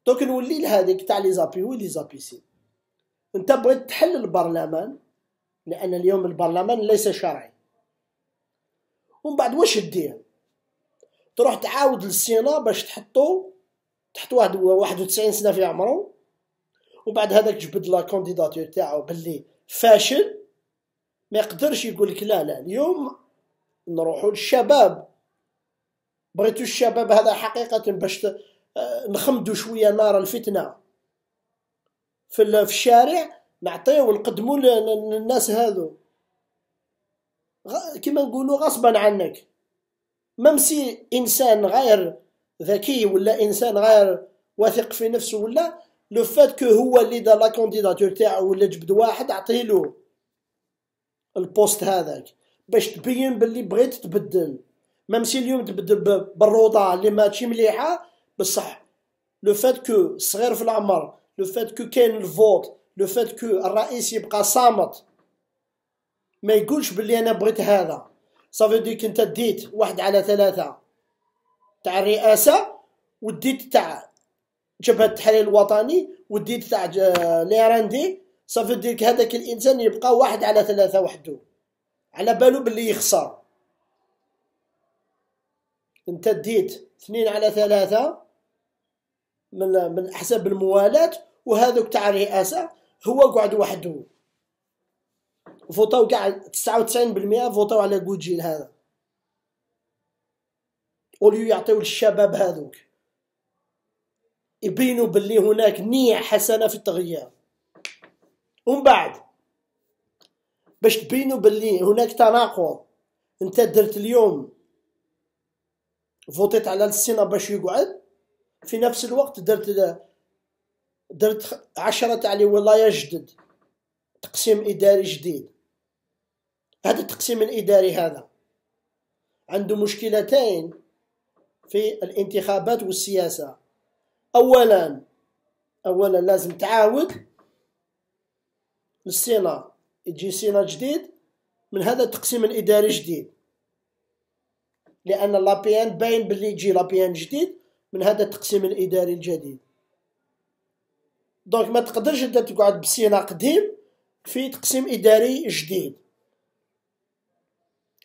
Speaker 1: دونك نولي لهذيك تاع لي زابي وي لي زابيسي انت بغيت تحل البرلمان لان اليوم البرلمان ليس شرعي ومن بعد واش دير تروح تعاود للسينا باش تحطو تحط واحد واحد وتسعين سنه في عمرو بعد هذاك جبد لا كونديداتور تاعو باللي فاشل ما يقدرش يقول لك لا لا اليوم نروحوا للشباب بغيتو الشباب هذا حقيقه باش نخمدوا شويه نار الفتنه في الشارع نعطيو ونقدموا للناس هذو كما نقولوا غصبا عنك ممسي انسان غير ذكي ولا انسان غير واثق في نفسه ولا لو فات كو هو اللي دار لا كونديداتور تاعو ولا جبد واحد عطيلو البوست هذاك باش تبين باللي بغيت تبدل ممسي اليوم تبدل بالروضه اللي ماشي مليحه بصح لو فات كو صغير في العمر لو فات كو كاين الفوت لو فات كو الرئيس يبقى صامت ما يقولش بلي انا بغيت هذا صافي ديك انت ديت واحد على ثلاثة تاع الرئاسة وديت تاع جبهة التحرير الوطني وديت تاع ليراندي صافي ديك هذاك الانسان يبقى واحد على ثلاثة وحده على بالو بلي يخسر انت ديت اثنين على ثلاثة من من احزاب الموالات وهذوك تاع الرئاسه هو قعد وحده فوطاو كاع 99% فوطاو على جوجين هذا وليو يعطيو للشباب هذوك يبينوا باللي هناك نية حسنة في التغيير ومن بعد باش تبينوا باللي هناك تناقض انت درت اليوم فوتيت على السينا باش يقعد في نفس الوقت درت درت عشرة تاع لي ولاية جدد تقسيم إداري جديد هذا التقسيم الإداري هذا عنده مشكلتين في الانتخابات والسياسة أولا أولا لازم تعاود للسينا يجي سينا جديد من هذا التقسيم الإداري جديد لأن لابيان باين بلي يجي لابيان جديد من هذا التقسيم الاداري الجديد دونك ما تقدرش انت تقعد بسينا قديم في تقسيم اداري جديد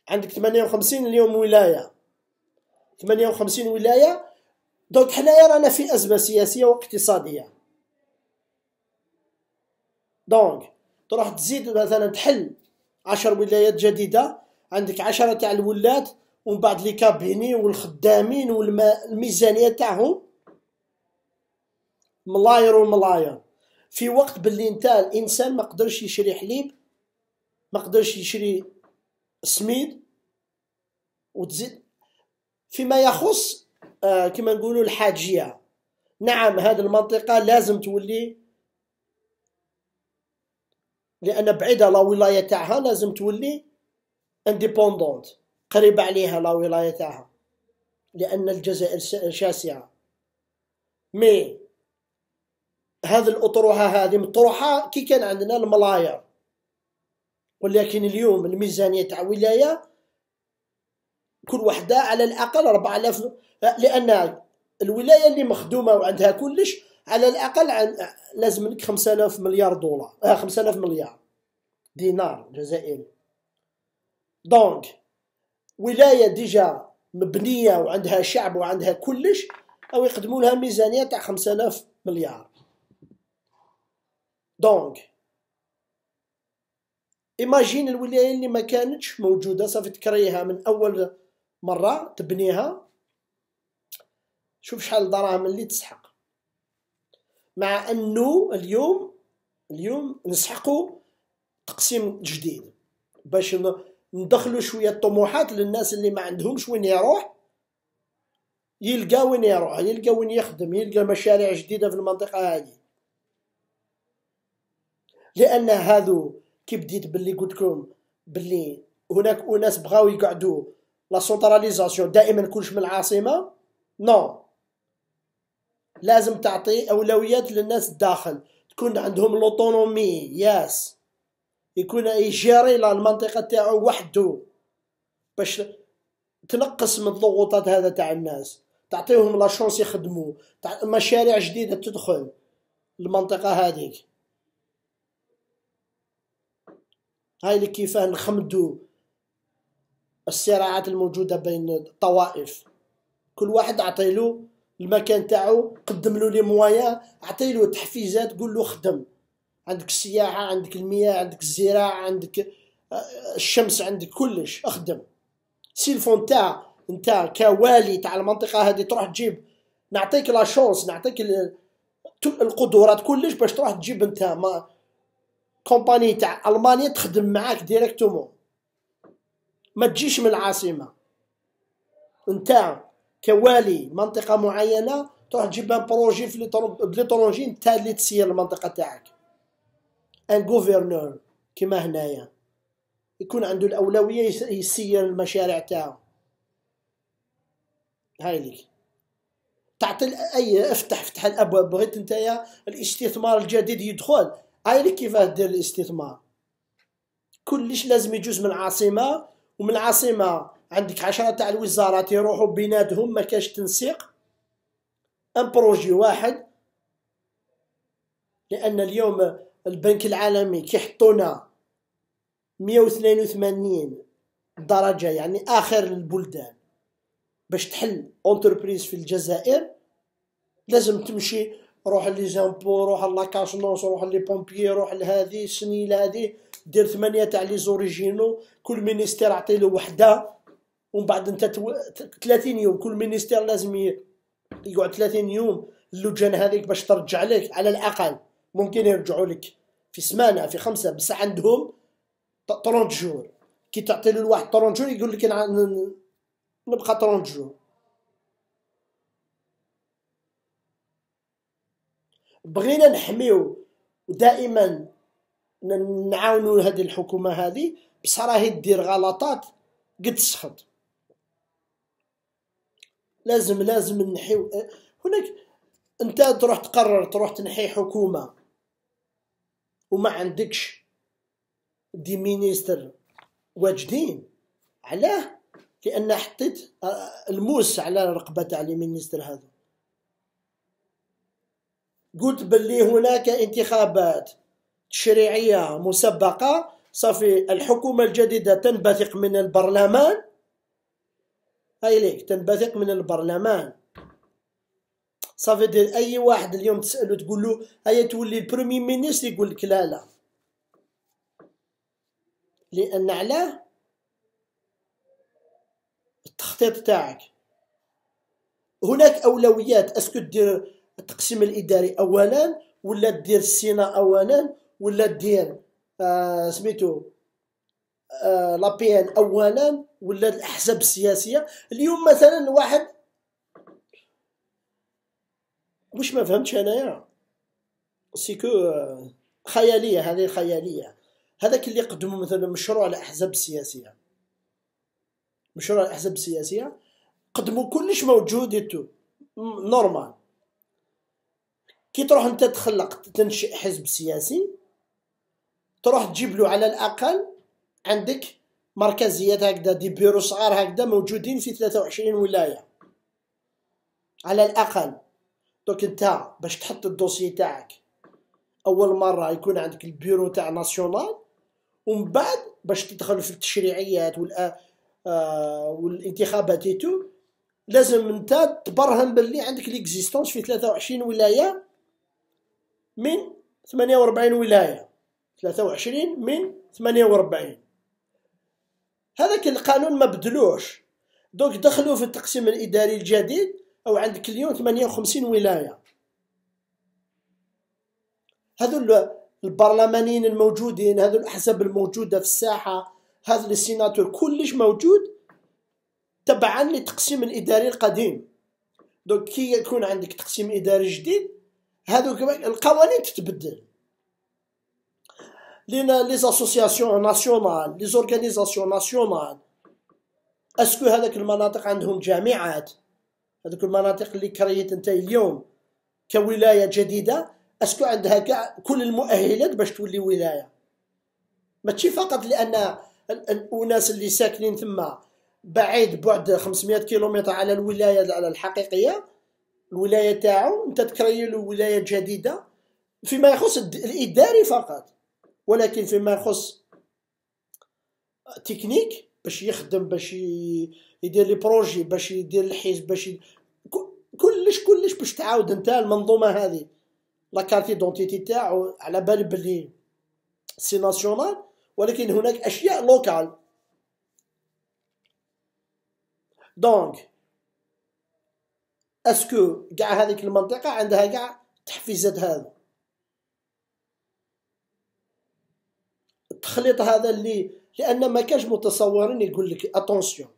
Speaker 1: عندك 58 اليوم ولايه 58 ولايه دونك حنايا رانا في ازمه سياسيه واقتصاديه دونك تروح تزيد مثلا تحل عشر ولايات جديده عندك عشرة تاع الولات ومن بعد لي كابيني والخدامين والميزانيه تاعهم ملاير وملاير في وقت باللي انت الانسان ما قدرش يشري حليب ما قدرش يشري سميد وتزيد فيما يخص آه، كما نقولوا الحاجيه نعم هذه المنطقه لازم تولي لان بعيده لا ولايه تاعها لازم تولي انديبوندونت قريب عليها لا ولاية تاعها لأن الجزائر شاسعة مي هذا الأطروحة هذه مطروحة كي كان عندنا الملاير ولكن اليوم الميزانية تاع ولاية كل وحدة على الأقل 4000 لأن الولاية اللي مخدومة وعندها كلش على الأقل عن لازم لك 5000 مليار دولار آه 5000 مليار دينار جزائري دونك ولايه ديجا مبنيه وعندها شعب وعندها كلش او يقدموا لها ميزانيه تاع 5000 مليار دونك ايماجين الولايه اللي ما كانتش موجوده صافي تكريها من اول مره تبنيها شوف شحال الدراهم اللي تسحق مع انه اليوم اليوم نسحقوا تقسيم جديد باش ندخلوا شويه طموحات للناس اللي ما عندهمش وين يروح يلقى وين يروح يلقى وين يخدم يلقى مشاريع جديده في المنطقه هذه لان هذو كي بديت باللي قلت لكم باللي هناك اناس بغاو يقعدوا لا سونتراليزاسيون دائما كلش من العاصمه نو لازم تعطي اولويات للناس الداخل تكون عندهم لوطونومي ياس yes. يكون يجاري المنطقه تاعو وحده باش تنقص من الضغوطات هذا تاع الناس تعطيهم لا شونس يخدموا مشاريع جديده تدخل المنطقه هذيك هاي اللي كيفاه نخمدو الصراعات الموجوده بين الطوائف كل واحد عطيلو المكان تاعو قدم له لي مويا عطيلو تحفيزات قول له خدم عندك السياحه عندك المياه عندك الزراعه عندك آه، الشمس عندك كلش اخدم سي الفون تاع انت كوالي تاع المنطقه هذه تروح تجيب نعطيك لا شونس نعطيك القدرات كلش باش تروح تجيب انت ما كومباني تاع المانيا تخدم معاك ديريكتومون ما تجيش من العاصمه انت كوالي منطقه معينه تروح تجيب بروجي في ليترونجي نتا اللي تسير المنطقه تاعك ان جوفرنور كما هنايا يكون عنده الاولويه يسير المشاريع تاعو هاي ليك تعطي اي افتح افتح الابواب بغيت نتايا الاستثمار الجديد يدخل هاي ليك كيفاه دير الاستثمار كلش لازم يجوز من العاصمه ومن العاصمه عندك عشرة تاع الوزارات يروحوا بيناتهم ما كاش تنسيق ان بروجي واحد لان اليوم البنك العالمي كيحطونا 182 درجه يعني اخر البلدان باش تحل اونتربريز في الجزائر لازم تمشي روح لي زامبو روح لاكاشنونس روح لي بومبيي روح لهذه سني لهذه دير ثمانيه تاع لي زوريجينو كل مينيستير عطي له وحده ومن بعد انت تو... 30 يوم كل مينيستير لازم يقعد 30 يوم اللجان هذيك باش ترجع لك على الاقل ممكن يرجعوا لك في سمانه في خمسه بس عندهم 30 جور كي تعطي له الواحد 30 جور يقول لك نبقى 30 جور بغينا نحميو ودائما نعاونوا هذه الحكومه هذه بصح راهي دير غلطات قد سخط لازم لازم نحيو هناك انت تروح تقرر تروح تنحي حكومه وما عندكش دي مينيستر واجدين علاه لان حطيت آه، الموس على الرقبه تاع لي مينيستر هذا قلت باللي هناك انتخابات تشريعيه مسبقه صافي الحكومه الجديده تنبثق من البرلمان هاي ليك تنبثق من البرلمان صافي دير اي واحد اليوم تسالو تقول له هيا تولي البرومي مينيستر يقول لك لا لا لان علاه التخطيط تاعك هناك اولويات اسكو دير التقسيم الاداري اولا ولا دير السينا اولا ولا دير آه سميتو آه بي ان اولا ولا الاحزاب السياسيه اليوم مثلا واحد واش ما فهمتش انايا سيكو خياليه هذه خياليه هذاك اللي قدموا مثلا مشروع الاحزاب السياسيه مشروع الاحزاب السياسيه قدموا كلش موجود يتو نورمال كي تروح انت تخلق تنشئ حزب سياسي تروح تجيب له على الاقل عندك مركزيات هكذا دي بيرو صغار هكذا موجودين في 23 ولايه على الاقل دوك نتا باش تحط الدوسي تاعك اول مره يكون عندك البيرو تاع ناسيونال ومن بعد باش تدخل في التشريعيات والأ... آه والانتخابات تو لازم انت تبرهن باللي عندك ليكزيستونس في 23 ولايه من 48 ولايه 23 من 48 هذاك القانون ما بدلوش دونك دخلوا في التقسيم الاداري الجديد او عندك اليوم 58 ولايه هذو البرلمانيين الموجودين هذو الاحزاب الموجوده في الساحه هذا السيناتور كلش موجود تبعا للتقسيم الاداري القديم دونك كي يكون عندك تقسيم اداري جديد هذو القوانين تتبدل لينا لي اسوسياسيون ناسيونال لي زورغانيزاسيون ناسيونال اسكو هذاك المناطق عندهم جامعات هذوك المناطق اللي كريت انت اليوم كولايه جديده اسكو عندها كاع كل المؤهلات باش تولي ولايه ماشي فقط لان الاناس اللي ساكنين تما بعيد بعد 500 كيلومتر على الولايه على الحقيقيه الولايه تاعو انت تكري له ولايه جديده فيما يخص الاداري فقط ولكن فيما يخص تكنيك باش يخدم باش يدير لي بروجي باش يدير الحزب باش ي... كلش كلش باش تعاود انت المنظومه هذه لا كارتي دونتيتي تاعو على بال بلي سي ناسيونال ولكن هناك اشياء لوكال دونك اسكو كاع هذيك المنطقه عندها كاع تحفيزات هذا التخليط هذا اللي لان ما كاش متصورين يقول لك اتونسيون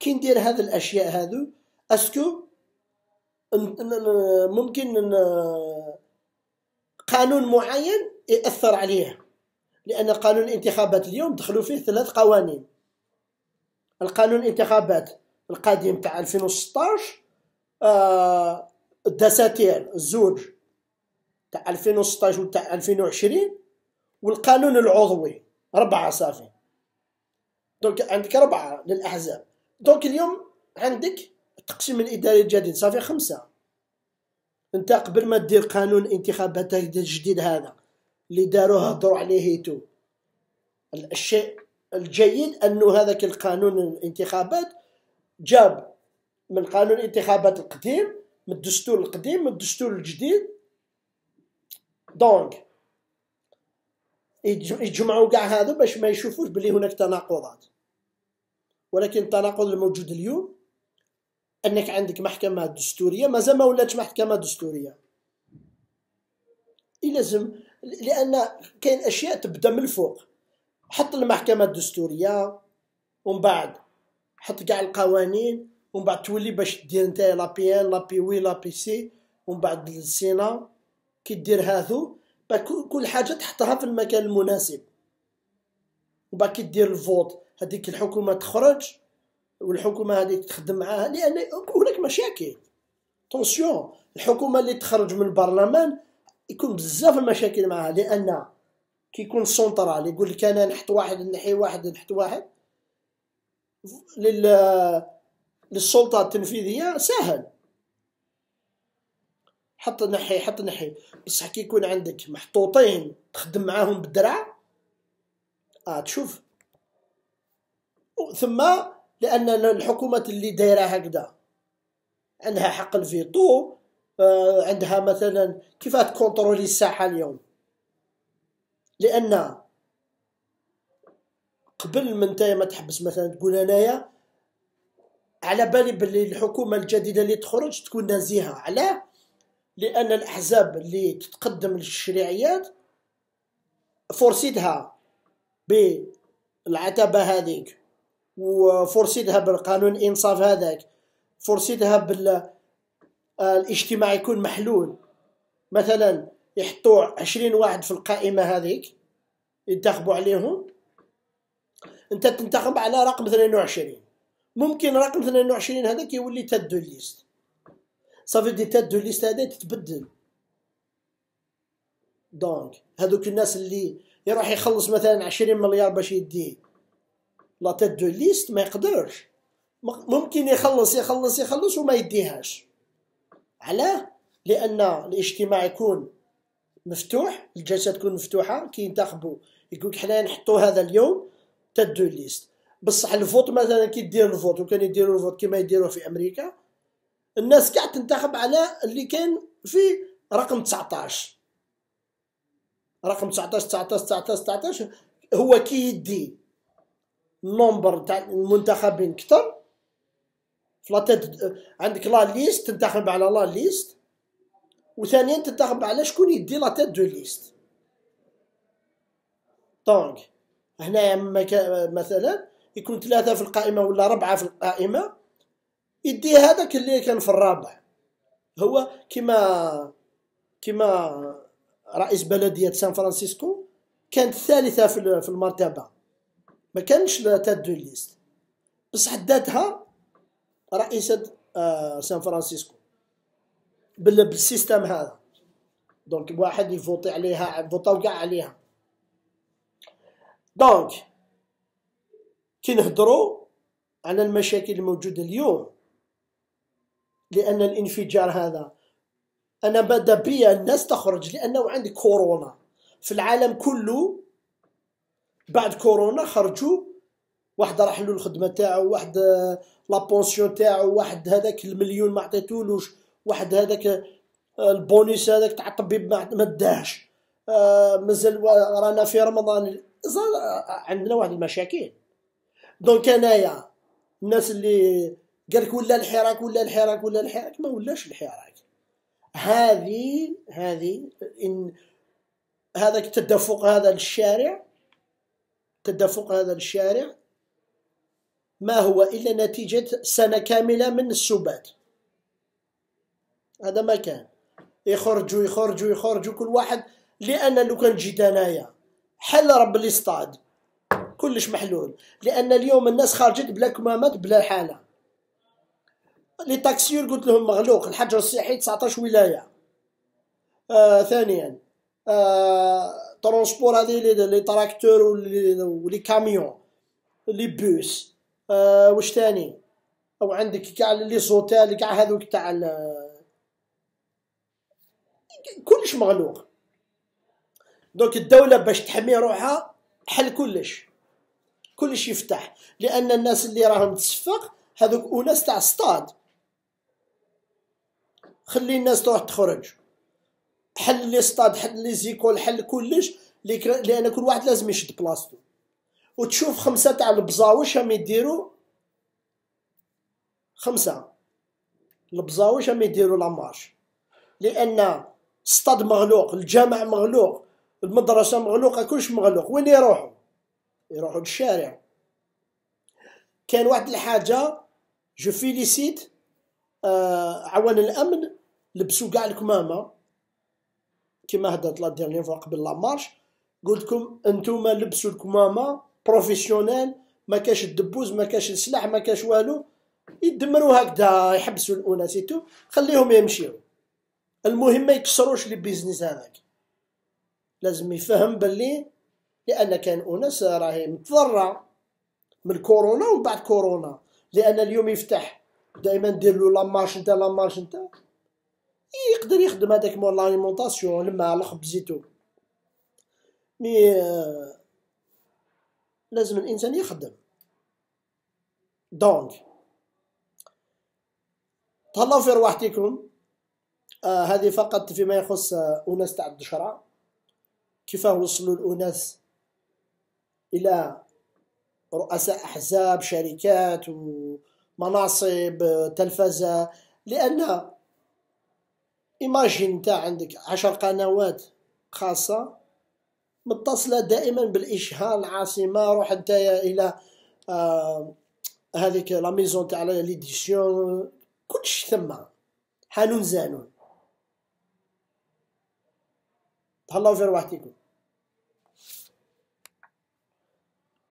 Speaker 1: كي ندير هذه الاشياء هذو اسكو ممكن قانون معين ياثر عليه لان قانون الانتخابات اليوم دخلوا فيه ثلاث قوانين القانون الانتخابات القديم تاع 2016 آه، الدساتير الزوج تاع 2016 وتاع 2020 والقانون العضوي ربعه صافي دونك عندك أربعة للأحزاب دونك اليوم عندك التقسيم الإداري الجديد صافي خمسة أنت قبل ما دير قانون الانتخابات الجديد هذا اللي داروه هضروا عليه تو الشيء الجيد أنه هذاك القانون الانتخابات جاب من قانون الانتخابات القديم من الدستور القديم من الدستور الجديد دونك يجمعوا كاع هادو باش ما يشوفوش بلي هناك تناقضات ولكن التناقض الموجود اليوم انك عندك محكمه دستوريه مازال ما ولاتش محكمه دستوريه إيه لازم لان كاين اشياء تبدا من الفوق حط المحكمه الدستوريه ومن بعد حط كاع القوانين ومن بعد تولي باش دير نتايا بي ان لا بي وي لا بي سي ومن بعد السينا كي دير هادو كل حاجه تحطها في المكان المناسب وباك كي دير الفوت هذيك الحكومه تخرج والحكومه هذيك تخدم معاها لان هناك مشاكل طونسيون الحكومه اللي تخرج من البرلمان يكون بزاف المشاكل معاها لان كيكون سونترال يقول لك انا نحط واحد نحي واحد نحط واحد لل للسلطه التنفيذيه سهل حط نحي حط نحي بصح كي يكون عندك محطوطين تخدم معاهم بالدرع اه تشوف ثم لان الحكومات اللي دايره هكذا عندها حق الفيتو آه عندها مثلا كيف تكونترولي الساحه اليوم لان قبل من نتايا ما تحبس مثلا تقول انايا على بالي باللي الحكومه الجديده اللي تخرج تكون نزيهه علاه لان الاحزاب اللي تتقدم للشريعيات فرصتها بالعتبه هذيك وفرصتها بالقانون انصاف هذاك فرصتها بال آه، الاجتماع يكون محلول مثلا يحطوا عشرين واحد في القائمه هذيك ينتخبوا عليهم انت تنتخب على رقم 22 ممكن رقم 22 هذاك يولي تدو ليست صافي دي تات دو ليست هذه تتبدل دونك هذوك الناس اللي يروح يخلص مثلا 20 مليار باش يديه لا تات دو ليست ما يقدرش ممكن يخلص يخلص يخلص وما يديهاش علاه لان الاجتماع يكون مفتوح الجلسه تكون مفتوحه كي ينتخبوا يقولك حنا نحطوا هذا اليوم تات دو ليست بصح الفوت مثلا كي دير الفوت وكان يديروا الفوت كيما يديروه في امريكا الناس كاع تنتخب على اللي كان في رقم 19 رقم 19 19 19 19 هو كي يدي النومبر تاع المنتخبين كثر فلاتيت عندك لا ليست تنتخب على لا ليست وثانيا تنتخب على شكون يدي لا تيت دو ليست دونك هنايا مثلا يكون ثلاثة في القائمة ولا اربعه في القائمة يدي هذاك اللي كان في الرابع هو كما كما رئيس بلديه سان فرانسيسكو كانت الثالثه في المرتبه ما كانش تاد دو ليست بصح داتها رئيسه آه، سان فرانسيسكو بالسيستم هذا دونك واحد يفوتي عليها فوطاو كاع عليها دونك كي نهضروا على المشاكل الموجوده اليوم لان الانفجار هذا انا بدا بيا الناس تخرج لانه عندي كورونا في العالم كله بعد كورونا خرجوا واحد راح له الخدمه تاعو واحد لابونسيون تاعو واحد هذاك المليون ما عطيتولوش واحد هذاك البونيس هذاك تاع الطبيب ما داهش آه، مازال رانا في رمضان عندنا واحد المشاكل دونك انايا الناس اللي قال لك ولا الحراك ولا الحراك ولا الحراك ما ولاش الحراك هذه هذه ان هذاك التدفق هذا للشارع التدفق هذا للشارع ما هو الا نتيجه سنه كامله من السبات هذا ما كان يخرجوا يخرجوا يخرجوا كل واحد لان لو كان جيت انايا حل رب اللي كلش محلول لان اليوم الناس خرجت بلا كمامات بلا حاله لي تاكسيور قلت لهم مغلوق الحجر الصحي 19 ولايه آه ثانيا آه ترونسبور هذه لي تراكتور ولي كاميون لي بوس آه واش ثاني او عندك كاع لي زوتيل كاع هذوك تاع كلش مغلوق دونك الدولة باش تحمي روحها حل كلش كلش يفتح لأن الناس اللي راهم تصفق هذوك أناس تاع ستاد خلي الناس تروح تخرج حل لي ستاد حل لي زيكول حل كلش لان كل واحد لازم يشد بلاصتو وتشوف خمسه تاع البزاوش هم يديروا خمسه البزاوش هم يديروا لامارش لان ستاد مغلوق الجامع مغلوق المدرسه مغلوقه كلش مغلوق وين يروحوا يروحوا للشارع كان واحد الحاجه جو فيليسيت آه عوان الامن لبسوا كاع الكمامه كما هدات لا ديرنيير فوا قبل لا مارش قلتكم انتوما لبسوا الكمامه بروفيسيونيل ما كاش الدبوز ما كاش السلاح ما كاش والو يدمروا هكذا يحبسوا ايتو خليهم يمشيو المهم ما يكسروش لي بيزنس هذاك لازم يفهم باللي لان كان اناس راهي متضره من الكورونا ومن بعد كورونا لان اليوم يفتح دائما دير له لامارش نتا لامارش نتا يقدر يخدم هذاك مور لاليمونطاسيون لما على زيتو مي آه، لازم الانسان يخدم دونك تهلاو في رواحتكم آه هذه فقط فيما يخص آه اناس تاع الدشرة كيفاه وصلوا الاناس الى رؤساء احزاب شركات ومناصب آه، تلفزه لان ايماجين نتا عندك عشر قنوات خاصه متصله دائما بالاشهار العاصمه روح انت الى آه هذيك لا ميزون تاع ليديسيون كلش ثما حانون زانون تهلاو في رواحتكم